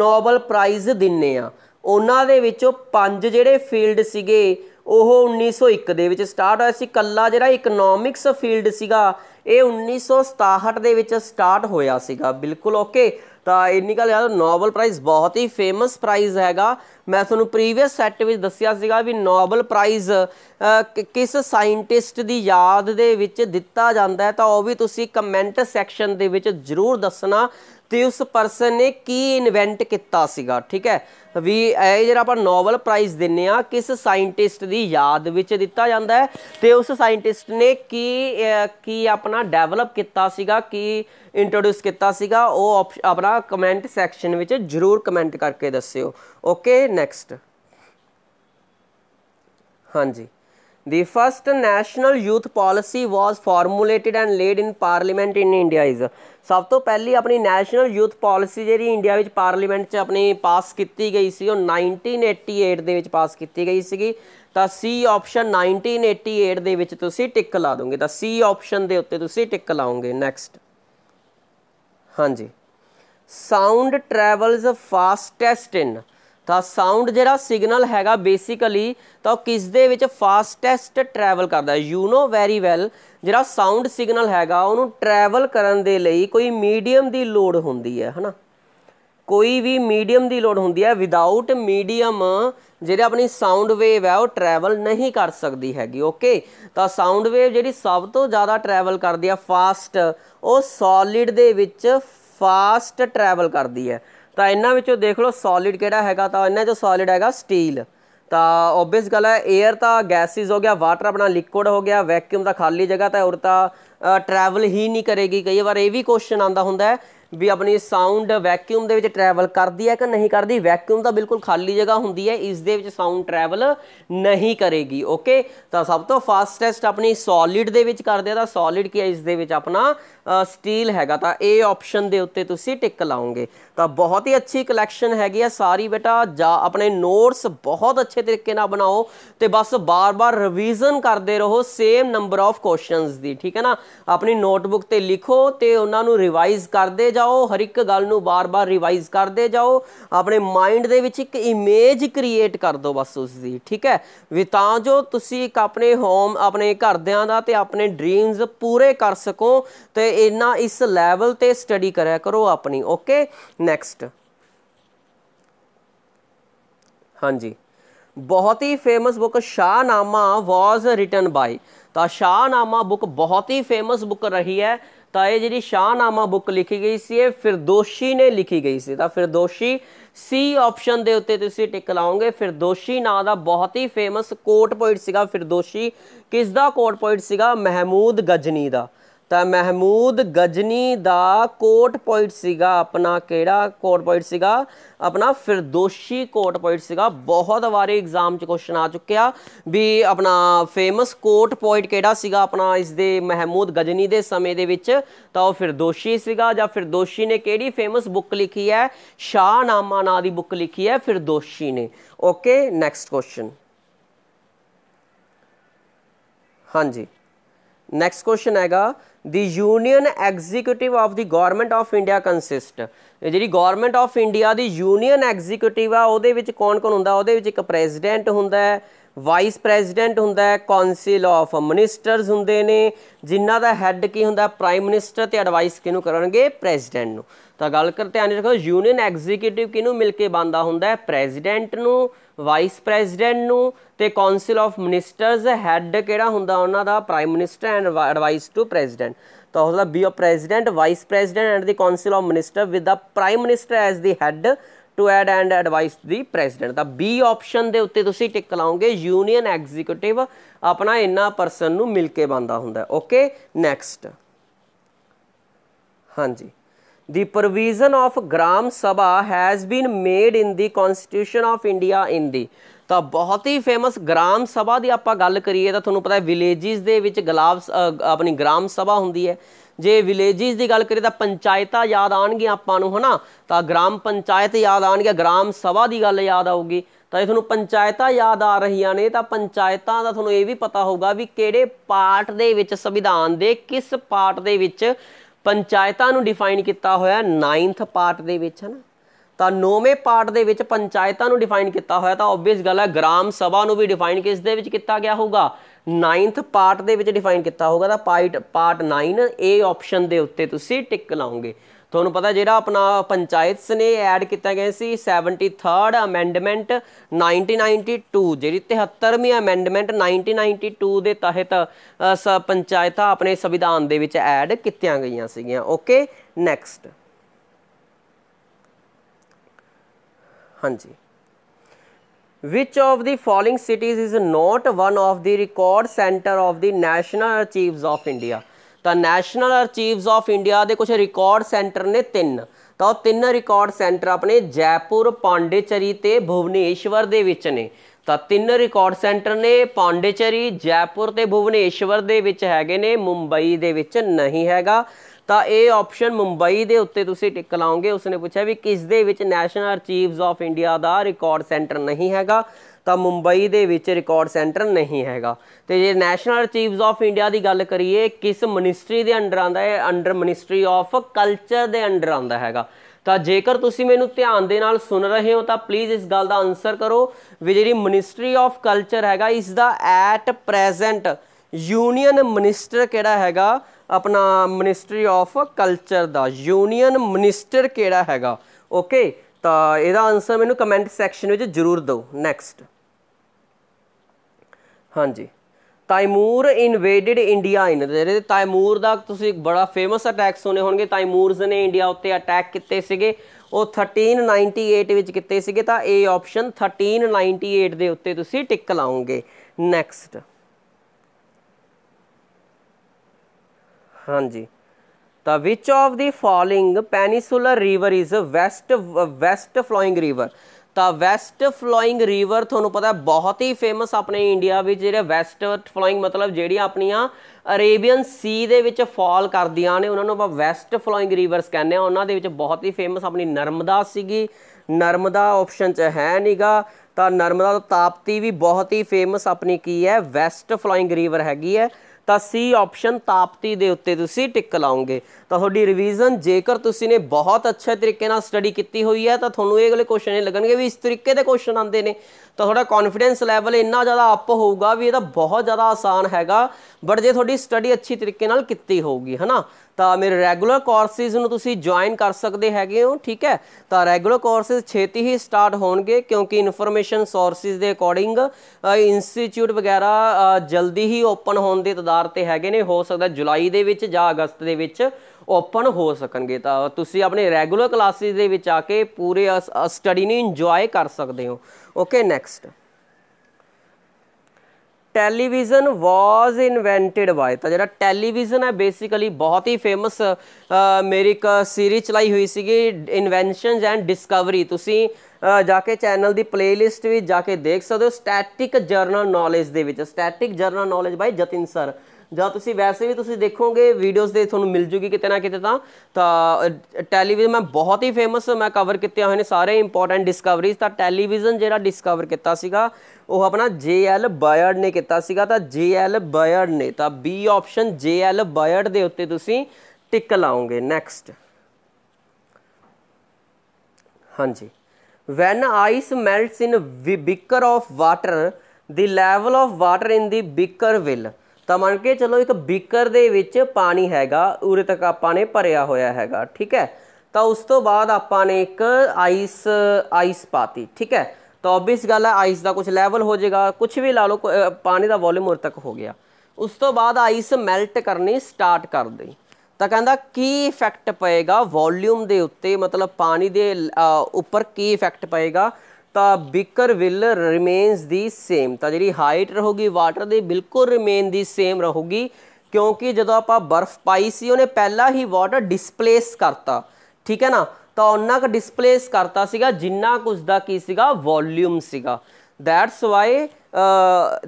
ਨੋਬਲ ਪ੍ਰਾਈਜ਼ ਦਿੰਨੇ ਆ ਉਹਨਾਂ ਦੇ ਵਿੱਚੋਂ ਪੰਜ ਜਿਹੜੇ ਫੀਲਡ ਸੀਗੇ ਉਹ 1901 ਦੇ ਵਿੱਚ ਸਟਾਰਟ ਹੋਇਆ ਸੀ ਕੱਲਾ ਜਿਹੜਾ ਇਕਨੋਮਿਕਸ ਫੀਲਡ ਸੀਗਾ ਇਹ 1967 ਦੇ ਵਿੱਚ ਸਟਾਰਟ ਹੋਇਆ ਸੀਗਾ ਬਿਲਕੁਲ ਓਕੇ ਤਾਂ ਇੰਨੀ ਗੱਲ ਯਾਰ ਨੋਬਲ ਪ੍ਰਾਈਜ਼ ਬਹੁਤ ਹੀ ਫੇਮਸ ਪ੍ਰਾਈਜ਼ ਹੈਗਾ ਮੈਂ ਤੁਹਾਨੂੰ ਪ੍ਰੀਵੀਅਸ ਸੈੱਟ ਵਿੱਚ ਦੱਸਿਆ ਸੀਗਾ ਵੀ ਨੋਬਲ ਪ੍ਰਾਈਜ਼ ਕਿਸ ਸਾਇੰਟਿਸਟ ਦੀ ਯਾਦ ਦੇ ਵਿੱਚ ਦਿੱਤਾ ਜਾਂਦਾ ਹੈ ਤਾਂ ਉਹ ਵੀ ਤੁਸੀਂ ਕਮੈਂਟ ਸੈਕਸ਼ਨ ਦੇ ਵਿੱਚ ਜ਼ਰੂਰ ਦੱਸਣਾ ਤੇ ਉਸ ਪਰਸਨ ਨੇ ਕੀ ਇਨਵੈਂਟ ਕੀਤਾ ਸੀਗਾ ਠੀਕ ਹੈ ਵੀ ਇਹ ਜਿਹੜਾ ਆਪਾਂ ਨੋਬਲ ਪ੍ਰਾਈਜ਼ ਦਿੰਨੇ ਆ ਕਿਸ ਸਾਇੰਟਿਸਟ ਦੀ ਯਾਦ ਵਿੱਚ ਦਿੱਤਾ ਜਾਂਦਾ ਹੈ ਤੇ ਉਸ ਸਾਇੰਟਿਸਟ ਨੇ ਕੀ ਕੀ ਆਪਣਾ ਡਿਵੈਲਪ ਕੀਤਾ ਸੀਗਾ ਕੀ ਇੰਟਰੋਡਿਊਸ ਕੀਤਾ ਸੀਗਾ ਉਹ ਆਪਣਾ ਕਮੈਂਟ ਸੈਕਸ਼ਨ ਵਿੱਚ ਜਰੂਰ ਕਮੈਂਟ ਕਰਕੇ ਦੱਸਿਓ ਓਕੇ ਨੈਕਸਟ ਹਾਂਜੀ The first national youth policy was formulated and laid in parliament in India is ਸਭ ਤੋਂ ਪਹਿਲੀ ਆਪਣੀ ਨੈਸ਼ਨਲ ਯੂਥ ਪਾਲਿਸੀ ਜਿਹੜੀ ਇੰਡੀਆ ਵਿੱਚ ਪਾਰਲੀਮੈਂਟ 'ਚ ਆਪਣੀ ਪਾਸ ਕੀਤੀ ਗਈ ਸੀ ਉਹ 1988 ਦੇ ਵਿੱਚ ਪਾਸ ਕੀਤੀ ਗਈ ਸੀਗੀ ਤਾਂ ਸੀ ਆਪਸ਼ਨ 1988 ਦੇ ਵਿੱਚ ਤੁਸੀਂ ਟਿਕ ਲਾ ਦੋਗੇ ਤਾਂ ਸੀ ਆਪਸ਼ਨ ਦੇ ਉੱਤੇ ਤੁਸੀਂ ਟਿਕ ਲਾਓਗੇ ਨੈਕਸਟ ਹਾਂਜੀ ਸਾਊਂਡ ਟਰੈਵਲਸ ਫਾਸਟੈਸਟ ਇਨ ਤਾਂ ਸਾਊਂਡ ਜਿਹੜਾ ਸਿਗਨਲ ਹੈਗਾ ਬੇਸਿਕਲੀ ਤਾਂ ਉਹ ਕਿਸ ਦੇ ਵਿੱਚ ਫਾਸਟੈਸਟ ਟਰੈਵਲ ਕਰਦਾ ਯੂ نو ਵੈਰੀ ਵੈਲ ਜਿਹੜਾ ਸਾਊਂਡ ਸਿਗਨਲ ਹੈਗਾ ਉਹਨੂੰ ਟਰੈਵਲ ਕਰਨ ਦੇ ਲਈ ਕੋਈ ਮੀਡੀਅਮ ਦੀ ਲੋੜ ਹੁੰਦੀ ਹੈ ਹਨਾ ਕੋਈ ਵੀ ਮੀਡੀਅਮ ਦੀ ਲੋੜ ਹੁੰਦੀ ਹੈ ਵਿਦਆਊਟ ਮੀਡੀਅਮ ਜਿਹੜੇ ਆਪਣੀ ਸਾਊਂਡ ਵੇਵ ਹੈ ਉਹ ਟਰੈਵਲ ਨਹੀਂ ਕਰ ਸਕਦੀ ਹੈਗੀ ਓਕੇ ਤਾਂ ਸਾਊਂਡ ਵੇਵ ਜਿਹੜੀ ਸਭ ਤੋਂ ਜ਼ਿਆਦਾ ਟਰੈਵਲ ਕਰਦੀ ਹੈ ਫਾਸਟ ਉਹ ਸੋਲਿਡ ਦੇ ਵਿੱਚ ਫਾਸਟ ਟਰੈਵਲ ਕਰਦੀ ਹੈ ਤਾਂ ਇਹਨਾਂ ਵਿੱਚੋਂ ਦੇਖ ਲਓ ਸੋਲਿਡ ਕਿਹੜਾ ਹੈਗਾ ਤਾਂ ਇਹਨਾਂ ਚ ਸੋਲਿਡ ਹੈਗਾ ਸਟੀਲ ਤਾਂ ਆਬਵੀਅਸ ਗੱਲ ਹੈ 에ਅਰ ਤਾਂ ਗੈਸਿਸ ਹੋ ਗਿਆ ਵਾਟਰ ਆਪਣਾ ਲਿਕੁਇਡ ਹੋ ਗਿਆ ਵੈਕਿਊਮ ਤਾਂ ਖਾਲੀ ਜਗ੍ਹਾ ਤਾਂ ਉਰ ਤਾਂ ਟਰੈਵਲ ਹੀ ਨਹੀਂ ਕਰੇਗੀ ਕਈ ਵਾਰ ਇਹ ਵੀ ਕੁਐਸਚਨ ਆਉਂਦਾ ਹੁੰਦਾ ਹੈ ਵੀ ਆਪਣੀ ਸਾਊਂਡ ਵੈਕਿਊਮ ਦੇ ਵਿੱਚ ਟਰੈਵਲ ਕਰਦੀ ਹੈ ਕਿ ਨਹੀਂ ਕਰਦੀ ਵੈਕਿਊਮ ਤਾਂ ਬਿਲਕੁਲ ਖਾਲੀ ਜਗ੍ਹਾ ਹੁੰਦੀ ਹੈ ਇਸ ਦੇ ਵਿੱਚ ਸਾਊਂਡ ਟਰੈਵਲ ਨਹੀਂ ਕਰੇਗੀ ਓਕੇ ਤਾਂ ਸਭ ਤੋਂ ਫਾਸਟੈਸਟ ਆਪਣੀ ਸੋਲਿਡ ਦੇ ਵਿੱਚ ਕਰਦੇ ਆ ਤਾਂ ਸੋਲਿਡ ਕੀ ਹੈ ਇਸ ਦੇ ਵਿੱਚ ਆਪਣਾ ਸਟੀਲ ਹੈਗਾ ਤਾਂ ਇਹ ਆਪਸ਼ਨ ਦੇ ਉੱਤੇ ਤੁਸੀਂ ਟਿਕ ਲਾਉਂਗੇ ਤਾਂ ਬਹੁਤ ਹੀ ਅੱਛੀ ਕਲੈਕਸ਼ਨ ਹੈਗੀ ਆ ਸਾਰੀ ਬੇਟਾ ਜਾ ਆਪਣੇ ਨੋਟਸ ਬਹੁਤ ਅੱਛੇ ਤਰੀਕੇ ਨਾਲ ਬਣਾਓ ਤੇ ਬਸ ਬਾਰ-ਬਾਰ ਰਿਵੀਜ਼ਨ ਕਰਦੇ ਰਹੋ ਸੇਮ ਨੰਬਰ ਆਫ ਕੁਐਸਚਨਸ ਦੀ ਠੀਕ ਹੈ ਨਾ ਆਪਣੀ ਨੋਟਬੁੱਕ ਤੇ ਲਿਖੋ ਤੇ ਉਹਨਾਂ ਨੂੰ ਰਿਵਾਈਜ਼ ਕਰਦੇ ਜਾਓ ਹਰ ਇੱਕ ਗੱਲ ਨੂੰ ਬਾਰ-ਬਾਰ ਰਿਵਾਈਜ਼ ਕਰਦੇ ਜਾਓ ਆਪਣੇ ਮਾਈਂਡ ਦੇ ਵਿੱਚ ਇੱਕ ਇਮੇਜ ਕ੍ਰੀਏਟ ਕਰ ਦਿਓ ਬਸ ਉਸ ਦੀ ਠੀਕ ਹੈ ਵੀ ਤਾਂ ਜੋ ਤੁਸੀਂ ਇੱਕ ਆਪਣੇ ਹੋਮ ਆਪਣੇ ਘਰਦਿਆਂ ਦਾ ਤੇ ਆਪਣੇ ਡ੍ਰੀਮਸ ਪੂਰੇ ਕਰ ਸਕੋ ਤੇ ਇਹਨਾਂ ਇਸ ਲੈਵਲ ਤੇ ਸਟੱਡੀ ਕਰਿਆ ਕਰੋ ਆਪਣੀ ਓਕੇ ਨੈਕਸਟ ਹਾਂਜੀ ਬਹੁਤ ਹੀ famous book Shahnama was written by ਤਾਂ ਸ਼ਾਹਨਾਮਾ ਬੁੱਕ ਬਹੁਤ ਹੀ ਫੇਮਸ ਬੁੱਕ ਰਹੀ ਹੈ ਤਾਂ ਇਹ ਜਿਹੜੀ ਸ਼ਾਹਨਾਮਾ ਬੁੱਕ ਲਿਖੀ ਗਈ ਸੀ ਇਹ ਫਿਰਦੋਸ਼ੀ ਨੇ ਲਿਖੀ ਗਈ ਸੀ ਤਾਂ ਫਿਰਦੋਸ਼ੀ ਸੀ ਆਪਸ਼ਨ ਦੇ ਉੱਤੇ ਤੁਸੀਂ ਟਿਕ ਲਾਓਗੇ ਫਿਰਦੋਸ਼ੀ ਨਾਂ ਦਾ ਬਹੁਤ ਹੀ ਫੇਮਸ ਕੋਟ ਪੋਇਟ ਸੀਗਾ ਫਿਰਦੋਸ਼ੀ ਕਿਸ ਦਾ ਕੋਟ ਪੋਇਟ ਸੀਗਾ ਮਹਿਮੂਦ ਗਜਨੀ ਦਾ ਤਾਂ ਮਹਿਮੂਦ ਗਜਨੀ ਦਾ ਕੋਟ ਪੁਆਇੰਟ ਸੀਗਾ ਆਪਣਾ ਕਿਹੜਾ ਕੋਟ ਪੁਆਇੰਟ ਸੀਗਾ ਆਪਣਾ ਫਿਰਦੋਸ਼ੀ ਕੋਟ ਪੁਆਇੰਟ ਸੀਗਾ ਬਹੁਤ ਵਾਰੀ ਐਗਜ਼ਾਮ 'ਚ ਕੁਐਸਚਨ ਆ ਚੁੱਕਿਆ ਵੀ ਆਪਣਾ ਫੇਮਸ ਕੋਟ ਪੁਆਇੰਟ ਕਿਹੜਾ ਸੀਗਾ ਆਪਣਾ ਇਸ ਦੇ ਮਹਿਮੂਦ ਗਜਨੀ ਦੇ ਸਮੇਂ ਦੇ ਵਿੱਚ ਤਾਂ ਉਹ ਫਿਰਦੋਸ਼ੀ ਸੀਗਾ ਜਾਂ ਫਿਰਦੋਸ਼ੀ ਨੇ ਕਿਹੜੀ ਫੇਮਸ ਬੁੱਕ ਲਿਖੀ ਹੈ ਸ਼ਾਹਨਾਮਾ ਨਾਂ ਦੀ ਬੁੱਕ ਲਿਖੀ ਹੈ ਫਿਰਦੋਸ਼ੀ ਨੇ ਓਕੇ ਨੈਕਸਟ ਕੁਐਸਚਨ ਹਾਂਜੀ ਨੈਕਸਟ ਕੁਐਸਚਨ ਹੈਗਾ the union executive of the government of India consist ਜਿਹੜੀ ਗਵਰਨਮੈਂਟ ਆਫ ਇੰਡੀਆ ਦੀ ਯੂਨੀਅਨ ਐਗਜ਼ੀਕਿਊਟਿਵ ਆ ਉਹਦੇ ਵਿੱਚ ਕੌਣ ਕੌਣ ਹੁੰਦਾ ਉਹਦੇ ਵਿੱਚ ਇੱਕ ਪ੍ਰੈਜ਼ੀਡੈਂਟ ਹੁੰਦਾ ਹੈ ਵਾਈਸ ਪ੍ਰੈਜ਼ੀਡੈਂਟ ਹੁੰਦਾ ਹੈ ਕਾਉਂਸਲ ਆਫ ਮਿਨਿਸਟਰਸ ਹੁੰਦੇ ਨੇ ਜਿਨ੍ਹਾਂ ਦਾ ਹੈੱਡ ਕੀ ਹੁੰਦਾ ਪ੍ਰਾਈਮ ਮਿਨਿਸਟਰ ਤੇ ਐਡਵਾਈਸ ਕਿਹਨੂੰ ਕਰਨਗੇ ਪ੍ਰੈਜ਼ੀਡੈਂਟ ਨੂੰ ਤਾਂ ਗੱਲ ਕਰ ਧਿਆਨ ਰੱਖੋ ਯੂਨੀਅਨ ਐਗਜ਼ੀਕਿਊਟਿਵ ਕਿਹਨੂੰ ਮਿਲ ਕੇ ਬੰਦਾ ਹੁੰਦਾ ਹੈ ਪ੍ਰੈਜ਼ੀਡੈਂਟ ਨੂੰ ਵਾਈਸ ਪ੍ਰੈਜ਼ੀਡੈਂਟ ਨੂੰ ਤੇ ਕਾਉਂਸਲ ਆਫ ਮਿਨਿਸਟਰਸ ਹੈੱਡ ਕਿਹੜਾ ਹੁੰਦਾ ਉਹਨਾਂ ਦਾ prime minister and advise to president ਤਾਂ ਹੋ be a president vice president and the council of minister with the prime minister as the head to aid and advise the president ਦਾ B option ਦੇ ਉੱਤੇ ਤੁਸੀਂ ਟਿਕ ਲਾਓਗੇ union executive ਆਪਣਾ ਇੰਨਾ person ਨੂੰ ਮਿਲ ਕੇ ਬੰਦਾ ਹੁੰਦਾ ਓਕੇ ਨੈਕਸਟ ਹਾਂਜੀ the provision of gram sabha has been made in the constitution of India in the ਤਾਂ ਬਹੁਤ ਹੀ ਫੇਮਸ ਗ੍ਰਾਮ ਸਭਾ ਦੀ ਆਪਾਂ ਗੱਲ ਕਰੀਏ ਤਾਂ ਤੁਹਾਨੂੰ ਪਤਾ ਹੈ ਵਿਲੇजेस ਦੇ ਵਿੱਚ ਗਲਾਬ ਆਪਣੀ ਗ੍ਰਾਮ ਸਭਾ ਹੁੰਦੀ ਹੈ ਜੇ ਵਿਲੇजेस ਦੀ ਗੱਲ ਕਰੀਏ ਤਾਂ ਪੰਚਾਇਤਾਂ ਯਾਦ ਆਣਗੇ ਆਪਾਂ ਨੂੰ ਹਨਾ ਤਾਂ ਗ੍ਰਾਮ ਪੰਚਾਇਤ ਯਾਦ ਆਣਗੇ ਗ੍ਰਾਮ ਸਭਾ ਦੀ ਗੱਲ ਯਾਦ ਆਊਗੀ ਤਾਂ ਇਹ ਤੁਹਾਨੂੰ ਪੰਚਾਇਤਾਂ ਯਾਦ ਆ ਰਹੀਆਂ ਨੇ ਤਾਂ ਪੰਚਾਇਤਾਂ ਦਾ ਤੁਹਾਨੂੰ ਇਹ ਵੀ ਪਤਾ ਹੋਊਗਾ ਵੀ ਕਿਹੜੇ ਪਾਰਟ ਦੇ ਵਿੱਚ ਸੰਵਿਧਾਨ ਦੇ ਕਿਸ ਪਾਰਟ ਦੇ ਵਿੱਚ ਪੰਚਾਇਤਾਂ ਨੂੰ ਡਿਫਾਈਨ ਕੀਤਾ ਹੋਇਆ 9th ਪਾਰਟ ਦੇ ਵਿੱਚ ਹਨਾ ਤਾਂ 9ਵੇਂ ਪਾਰਟ ਦੇ ਵਿੱਚ ਪੰਚਾਇਤਾਂ ਨੂੰ ਡਿਫਾਈਨ ਕੀਤਾ ਹੋਇਆ ਤਾਂ ਆਬਵੀਅਸ ਗੱਲ ਹੈ ਗ੍ਰਾਮ ਸਭਾ ਨੂੰ ਵੀ ਡਿਫਾਈਨ ਕਿਸ ਦੇ ਵਿੱਚ ਕੀਤਾ ਗਿਆ ਹੋਊਗਾ 9th ਪਾਰਟ ਦੇ ਵਿੱਚ ਡਿਫਾਈਨ ਕੀਤਾ ਹੋਊਗਾ ਤਾਂ ਪਾਰਟ ਪਾਰਟ 9 A ਆਪਸ਼ਨ ਦੇ ਉੱਤੇ ਤੁਸੀਂ ਟਿਕ ਲਾਉਂਗੇ ਤੁਹਾਨੂੰ ਪਤਾ ਜਿਹੜਾ ਆਪਣਾ ਪੰਚਾਇਤਸ ਨੇ ਐਡ ਕੀਤਾ ਗਿਆ ਸੀ 73rd ਅਮੈਂਡਮੈਂਟ 1992 ਜਿਹੜੀ 73ਵੀਂ ਅਮੈਂਡਮੈਂਟ 1992 ਦੇ ਤਹਿਤ ਪੰਚਾਇਤਾਂ ਆਪਣੇ ਸੰਵਿਧਾਨ ਦੇ ਵਿੱਚ ਐਡ ਕੀਤੀਆਂ ਗਈਆਂ ਸੀਗੀਆਂ ਓਕੇ ਨੈਕਸਟ ਹਾਂਜੀ which of the following cities is not one of the record center of the national archives of india ਤਾਂ ਨੈਸ਼ਨਲ ਆਰਚੀਵਸ ਆਫ ਇੰਡੀਆ ਦੇ ਕੁਝ ਰਿਕਾਰਡ ਸੈਂਟਰ ਨੇ ਤਿੰਨ ਤਾਂ ਉਹ ਤਿੰਨ ਰਿਕਾਰਡ ਸੈਂਟਰ ਆਪਣੇ ਜੈਪੁਰ ਪਾਂਡੇਚਰੀ ਤੇ ਭੁਵਨੇਸ਼ਵਰ ਦੇ ਵਿੱਚ ਨੇ ਤਾਂ ਤਿੰਨ ਰਿਕਾਰਡ ਸੈਂਟਰ ਨੇ ਪਾਂਡੇਚਰੀ ਜੈਪੁਰ ਤੇ ਭੁਵਨੇਸ਼ਵਰ ਦੇ ਵਿੱਚ ਹੈਗੇ ਨੇ ਮੁੰਬਈ ਦੇ ਵਿੱਚ ਨਹੀਂ ਹੈਗਾ ਤਾਂ ਇਹ ਆਪਸ਼ਨ ਮੁੰਬਈ ਦੇ ਉੱਤੇ ਤੁਸੀਂ ਟਿਕ ਲਾਓਗੇ ਉਸਨੇ ਪੁੱਛਿਆ ਵੀ ਕਿਸ ਦੇ ਵਿੱਚ ਨੈਸ਼ਨਲ ਆਰਚੀਵਸ ਆਫ ਇੰਡੀਆ ਦਾ ਰਿਕਾਰਡ ਸੈਂਟਰ ਨਹੀਂ ਹੈਗਾ ਤਾਂ ਮੁੰਬਈ ਦੇ ਵਿੱਚ ਰਿਕਾਰਡ ਸੈਂਟਰ ਨਹੀਂ ਹੈਗਾ ਤੇ ਜੇ ਨੈਸ਼ਨਲ ਅਚੀਵਸ ਆਫ ਇੰਡੀਆ ਦੀ ਗੱਲ ਕਰੀਏ ਕਿਸ ਮਿਨਿਸਟਰੀ ਦੇ ਅੰਡਰ ਆਂਦਾ ਹੈ ਅੰਡਰ ਮਿਨਿਸਟਰੀ ਆਫ ਕਲਚਰ ਦੇ ਅੰਡਰ ਆਂਦਾ ਹੈਗਾ ਤਾਂ ਜੇਕਰ ਤੁਸੀਂ ਮੈਨੂੰ ਧਿਆਨ ਦੇ ਨਾਲ ਸੁਣ ਰਹੇ ਹੋ ਤਾਂ ਪਲੀਜ਼ ਇਸ ਗੱਲ ਦਾ ਆਨਸਰ ਕਰੋ ਵੀ ਜਿਹੜੀ ਮਿਨਿਸਟਰੀ ਆਫ ਕਲਚਰ ਹੈਗਾ ਇਸ ਦਾ ਐਟ ਪ੍ਰੈਜ਼ੈਂਟ ਯੂਨੀਅਨ ਮਿਨਿਸਟਰ ਕਿਹੜਾ ਹੈਗਾ ਆਪਣਾ ਮਿਨਿਸਟਰੀ ਆਫ ਕਲਚਰ ਦਾ ਯੂਨੀਅਨ ਮਿਨਿਸਟਰ ਕਿਹੜਾ ਹੈਗਾ ਓਕੇ ਤਾਂ ਇਹਦਾ ਆਨਸਰ ਮੈਨੂੰ ਕਮੈਂਟ ਸੈਕਸ਼ਨ ਵਿੱਚ ਜ਼ਰੂਰ ਦਿਓ ਨੈਕਸਟ ਹਾਂਜੀ ਤਾਇਮੂਰ ਇਨਵੇਡਡ ਇੰਡੀਆ ਇਨ ਜਿਹੜੇ ਤਾਇਮੂਰ ਦਾ ਤੁਸੀਂ ਬੜਾ ਫੇਮਸ ਅਟੈਕ ਸੁਨੇ ਹੋਣਗੇ ਤਾਇਮੂਰਸ ਨੇ ਇੰਡੀਆ ਉੱਤੇ ਅਟੈਕ ਕੀਤੇ ਸੀਗੇ ਉਹ 1398 ਵਿੱਚ ਕੀਤੇ ਸੀਗੇ ਤਾਂ ਇਹ ਆਪਸ਼ਨ 1398 ਦੇ ਉੱਤੇ ਤੁਸੀਂ ਟਿਕ ਲਾਉਂਗੇ ਨੈਕਸਟ ਹਾਂਜੀ ਤਾਂ which of the following peninsular river is west west flowing river ਤਾਂ ਵੈਸਟ ਫਲੋਇੰਗ ਰਿਵਰ ਤੁਹਾਨੂੰ ਪਤਾ ਬਹੁਤ ਹੀ ਫੇਮਸ ਆਪਣੇ ਇੰਡੀਆ ਵਿੱਚ ਜਿਹੜੇ ਵੈਸਟ ਫਲੋਇੰਗ ਮਤਲਬ ਜਿਹੜੀਆਂ ਆਪਣੀਆਂ ਅਰੇਬੀਅਨ ਸੀ ਦੇ ਵਿੱਚ ਫਾਲ ਕਰਦੀਆਂ ਨੇ ਉਹਨਾਂ ਨੂੰ ਆਪਾਂ ਵੈਸਟ ਫਲੋਇੰਗ ਰਿਵਰਸ ਕਹਿੰਦੇ ਆ ਉਹਨਾਂ ਦੇ ਵਿੱਚ ਬਹੁਤ ਹੀ ਫੇਮਸ ਆਪਣੀ ਨਰਮਦਾ ਸੀਗੀ ਨਰਮਦਾ ਆਪਸ਼ਨ 'ਚ ਹੈ ਨਹੀਂਗਾ ਤਾਂ ਨਰਮਦਾ ਤਾਂ ਤਾਪਤੀ ਵੀ ਬਹੁਤ ਹੀ ਫੇਮਸ ਆਪਣੀ ਕੀ ਹੈ ਵੈਸਟ ਫਲੋਇੰਗ ਰਿਵਰ ਹੈਗੀ ਹੈ ਤਾਂ ਸੀ ਆਪਸ਼ਨ ਤਾਪਤੀ ਦੇ ਉੱਤੇ ਤੁਸੀਂ ਟਿਕ ਲਾਉਂਗੇ ਤਾਂ ਤੁਹਾਡੀ ਰਿਵੀਜ਼ਨ ਜੇਕਰ ਤੁਸੀਂ ਨੇ ਬਹੁਤ ਅੱਛੇ ਤਰੀਕੇ ਨਾਲ ਸਟੱਡੀ ਕੀਤੀ ਹੋਈ ਹੈ ਤਾਂ ਤੁਹਾਨੂੰ ਇਹ ਗਲੇ ਕੁਐਸਚਨ ਇਹ ਲੱਗਣਗੇ ਵੀ ਇਸ ਤਰੀਕੇ ਦੇ ਕੁਐਸਚਨ ਆਉਂਦੇ ਨੇ ਤਾਂ ਤੁਹਾਡਾ ਕੌਨਫੀਡੈਂਸ ਲੈਵਲ ਇੰਨਾ ਜ਼ਿਆਦਾ ਅਪ ਹੋਊਗਾ ਵੀ ਇਹਦਾ ਬਹੁਤ ਜ਼ਿਆਦਾ ਆਸਾਨ ਹੈਗਾ ਬਟ ਜੇ ਤੁਹਾਡੀ ਸਟੱਡੀ ਅੱਛੀ ਤਰੀਕੇ ਨਾਲ ਕੀਤੀ ਹੋਊਗੀ ਹਨਾ ਤਾਂ ਮੇਰੇ ਰੈਗੂਲਰ ਕੋਰਸਿਸ ਨੂੰ ਤੁਸੀਂ ਜੁਆਇਨ ਕਰ ਸਕਦੇ ਹੈਗੇ ਹੋ ਠੀਕ ਹੈ ਤਾਂ ਰੈਗੂਲਰ ਕੋਰਸਿਸ ਛੇਤੀ ਹੀ ਸਟਾਰਟ ਹੋਣਗੇ ਕਿਉਂਕਿ ਇਨਫੋਰਮੇਸ਼ਨ ਸੋਰਸਿਸ ਦੇ ਅਕੋਰਡਿੰਗ ਇੰਸਟੀਚਿਊਟ ਵਗੈਰਾ ਜਲਦੀ ਹੀ ਓਪਨ ਹੋਣ ਦੇ ਤਦਾਰ ਤੇ ਹੈਗੇ ਨੇ ਹੋ ਸਕਦਾ ਜੁਲਾਈ ਦੇ ਵਿੱਚ ਜਾਂ ਅਗਸਤ ਦੇ ਵਿੱਚ ਓਪਨ ਹੋ ਸਕਣਗੇ ਤਾਂ ਤੁਸੀਂ ਆਪਣੇ ਰੈਗੂਲਰ ਕਲਾਸਿਸ ਦੇ ਵਿੱਚ ਆ ਕੇ ਪੂਰੇ ਸਟੱਡੀ ਨੂੰ ਇੰਜੋਏ ਕਰ ਸਕਦੇ ਹੋ Okay, next. Television was invented by ਤਾਂ ਜਿਹੜਾ ਟੈਲੀਵਿਜ਼ਨ ਹੈ ਬੇਸਿਕਲੀ ਬਹੁਤ ਹੀ ਫੇਮਸ ਮੇਰੀ ਇੱਕ ਸੀਰੀਜ਼ ਚਲਾਈ ਹੋਈ ਸੀਗੀ ਇਨਵੈਂਸ਼ਨਸ ਐਂਡ ਡਿਸਕਵਰੀ ਤੁਸੀਂ ਜਾ ਕੇ ਚੈਨਲ ਦੀ ਪਲੇਲਿਸਟ ਵੀ ਜਾ ਕੇ ਦੇਖ ਸਕਦੇ ਹੋ ਸਟੈਟਿਕ ਜਰਨਲ ਨੌਲੇਜ ਦੇ ਵਿੱਚ static general knowledge by Jatin sir ਜਾਂ ਤੁਸੀਂ ਵੈਸੇ ਵੀ ਤੁਸੀਂ ਦੇਖੋਗੇ ਵੀਡੀਓਜ਼ ਦੇ ਤੁਹਾਨੂੰ ਮਿਲ ਜੂਗੀ ਕਿਤੇ ਨਾ ਕਿਤੇ ਤਾਂ ਤਾਂ ਟੈਲੀਵਿਜ਼ਨ ਮੈਂ ਬਹੁਤ ਹੀ ਫੇਮਸ ਮੈਂ ਕਵਰ ਕੀਤੇ ਹੋਏ ਨੇ ਸਾਰੇ ਇੰਪੋਰਟੈਂਟ ਡਿਸਕਵਰੀਜ਼ ਤਾਂ ਟੈਲੀਵਿਜ਼ਨ ਜਿਹੜਾ ਡਿਸਕਵਰ ਕੀਤਾ ਸੀਗਾ ਉਹ ਆਪਣਾ ਐਲ ਬਾਇਰਡ ਨੇ ਕੀਤਾ ਸੀਗਾ ਤਾਂ ਐਲ ਬਾਇਰਡ ਨੇ ਤਾਂ ਬੀ ਆਪਸ਼ਨ ਐਲ ਬਾਇਰਡ ਦੇ ਉੱਤੇ ਤੁਸੀਂ ਟਿਕ ਲਾਓਗੇ ਨੈਕਸਟ ਹਾਂਜੀ when ice melts in a of water the level of water in the beaker will ਤਾਂ ਮੰਨ ਕੇ ਚਲੋ ਇੱਕ ਬੀਕਰ ਦੇ ਵਿੱਚ ਪਾਣੀ ਹੈਗਾ ਉਰੇ ਤੱਕ ਆਪਾਂ ਨੇ ਭਰਿਆ ਹੋਇਆ ਹੈਗਾ ਠੀਕ ਹੈ ਤਾਂ ਉਸ ਤੋਂ ਬਾਅਦ ਆਪਾਂ ਨੇ ਇੱਕ ਆਈਸ ਆਈਸ ਪਾਤੀ ਠੀਕ ਹੈ ਤਾਂ ਆਬਵੀਅਸ ਗੱਲ ਹੈ ਆਈਸ ਦਾ ਕੁਝ ਲੈਵਲ ਹੋ ਜਾਏਗਾ ਕੁਝ ਵੀ ਲਾ ਲਓ ਪਾਣੀ ਦਾ ਵੋਲਿਊਮ ਉਰੇ ਤੱਕ ਹੋ ਗਿਆ ਉਸ ਤੋਂ ਬਾਅਦ ਆਈਸ ਮੈਲਟ ਕਰਨੀ ਸਟਾਰਟ ਕਰ ਦੇ ਤਾਂ ਕਹਿੰਦਾ ਕੀ ਇਫੈਕਟ ਪਏਗਾ ਵੋਲਿਊਮ ਦੇ ਉੱਤੇ ਮਤਲਬ ਪਾਣੀ ਦੇ ਉੱਪਰ ਕੀ ਇਫੈਕਟ ਪਏਗਾ ਤਾਂ beaker will remains the same ਤਾਂ ਜਿਹੜੀ ਹਾਈਟ ਰਹੂਗੀ ਵਾਟਰ ਦੀ ਬਿਲਕੁਲ ਰਿਮੇਨ ਦੀ ਸੇਮ ਰਹੂਗੀ ਕਿਉਂਕਿ ਜਦੋਂ ਆਪਾਂ ਬਰਫ਼ ਪਾਈ ਸੀ ਉਹਨੇ ਪਹਿਲਾਂ ਹੀ ਵਾਟਰ ਡਿਸਪਲੇਸ ਕਰਤਾ ਠੀਕ ਹੈ ਨਾ ਤਾਂ ਉਹਨਾਂ ਦਾ ਡਿਸਪਲੇਸ ਕਰਤਾ ਸੀਗਾ ਜਿੰਨਾ ਕੁਝ ਦਾ ਕੀ ਸੀਗਾ ਵੋਲਿਊਮ ਸੀਗਾ ਦੈਟਸ ਵਾਈ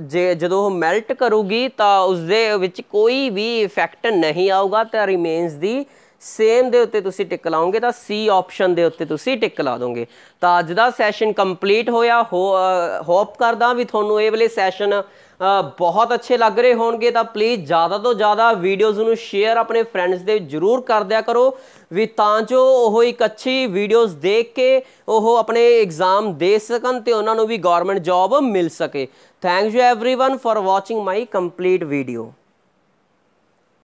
ਜੇ ਜਦੋਂ ਉਹ ਮੈਲਟ ਕਰੂਗੀ ਤਾਂ ਉਸ ਦੇ ਵਿੱਚ ਕੋਈ ਵੀ ਇਫੈਕਟ ਨਹੀਂ ਆਊਗਾ ਤਾਂ ਰਿਮੇਨਸ ਦੀ ਸੇਮ ਦੇ ਉੱਤੇ ਤੁਸੀਂ ਟਿਕ ਲਾਓਗੇ ਤਾਂ ਸੀ ਆਪਸ਼ਨ ਦੇ ਉੱਤੇ ਤੁਸੀਂ ਟਿਕ ਲਾ ਦੋਗੇ ਤਾਂ ਅੱਜ ਦਾ ਸੈਸ਼ਨ ਕੰਪਲੀਟ ਹੋਇਆ ਹੋਪ ਕਰਦਾ ਵੀ ਤੁਹਾਨੂੰ ਇਹ ਵਾਲੇ ਸੈਸ਼ਨ ਬਹੁਤ ਅੱਛੇ ਲੱਗ ਰਹੇ ਹੋਣਗੇ ਤਾਂ ਪਲੀਜ਼ ਜ਼ਿਆਦਾ ਤੋਂ ਜ਼ਿਆਦਾ ਵੀਡੀਓਜ਼ ਨੂੰ ਸ਼ੇਅਰ ਆਪਣੇ ਫਰੈਂਡਸ ਦੇ ਜਰੂਰ ਕਰ ਦਿਆ ਕਰੋ ਵੀ ਤਾਂ ਜੋ ਉਹ ਇੱਕ ਅੱਛੀ ਵੀਡੀਓਜ਼ ਦੇਖ ਕੇ ਉਹ ਆਪਣੇ ਐਗਜ਼ਾਮ ਦੇ ਸਕਣ ਤੇ ਉਹਨਾਂ ਨੂੰ ਵੀ ਗਵਰਨਮੈਂਟ ਜੌਬ ਮਿਲ ਸਕੇ thank you everyone for watching my complete video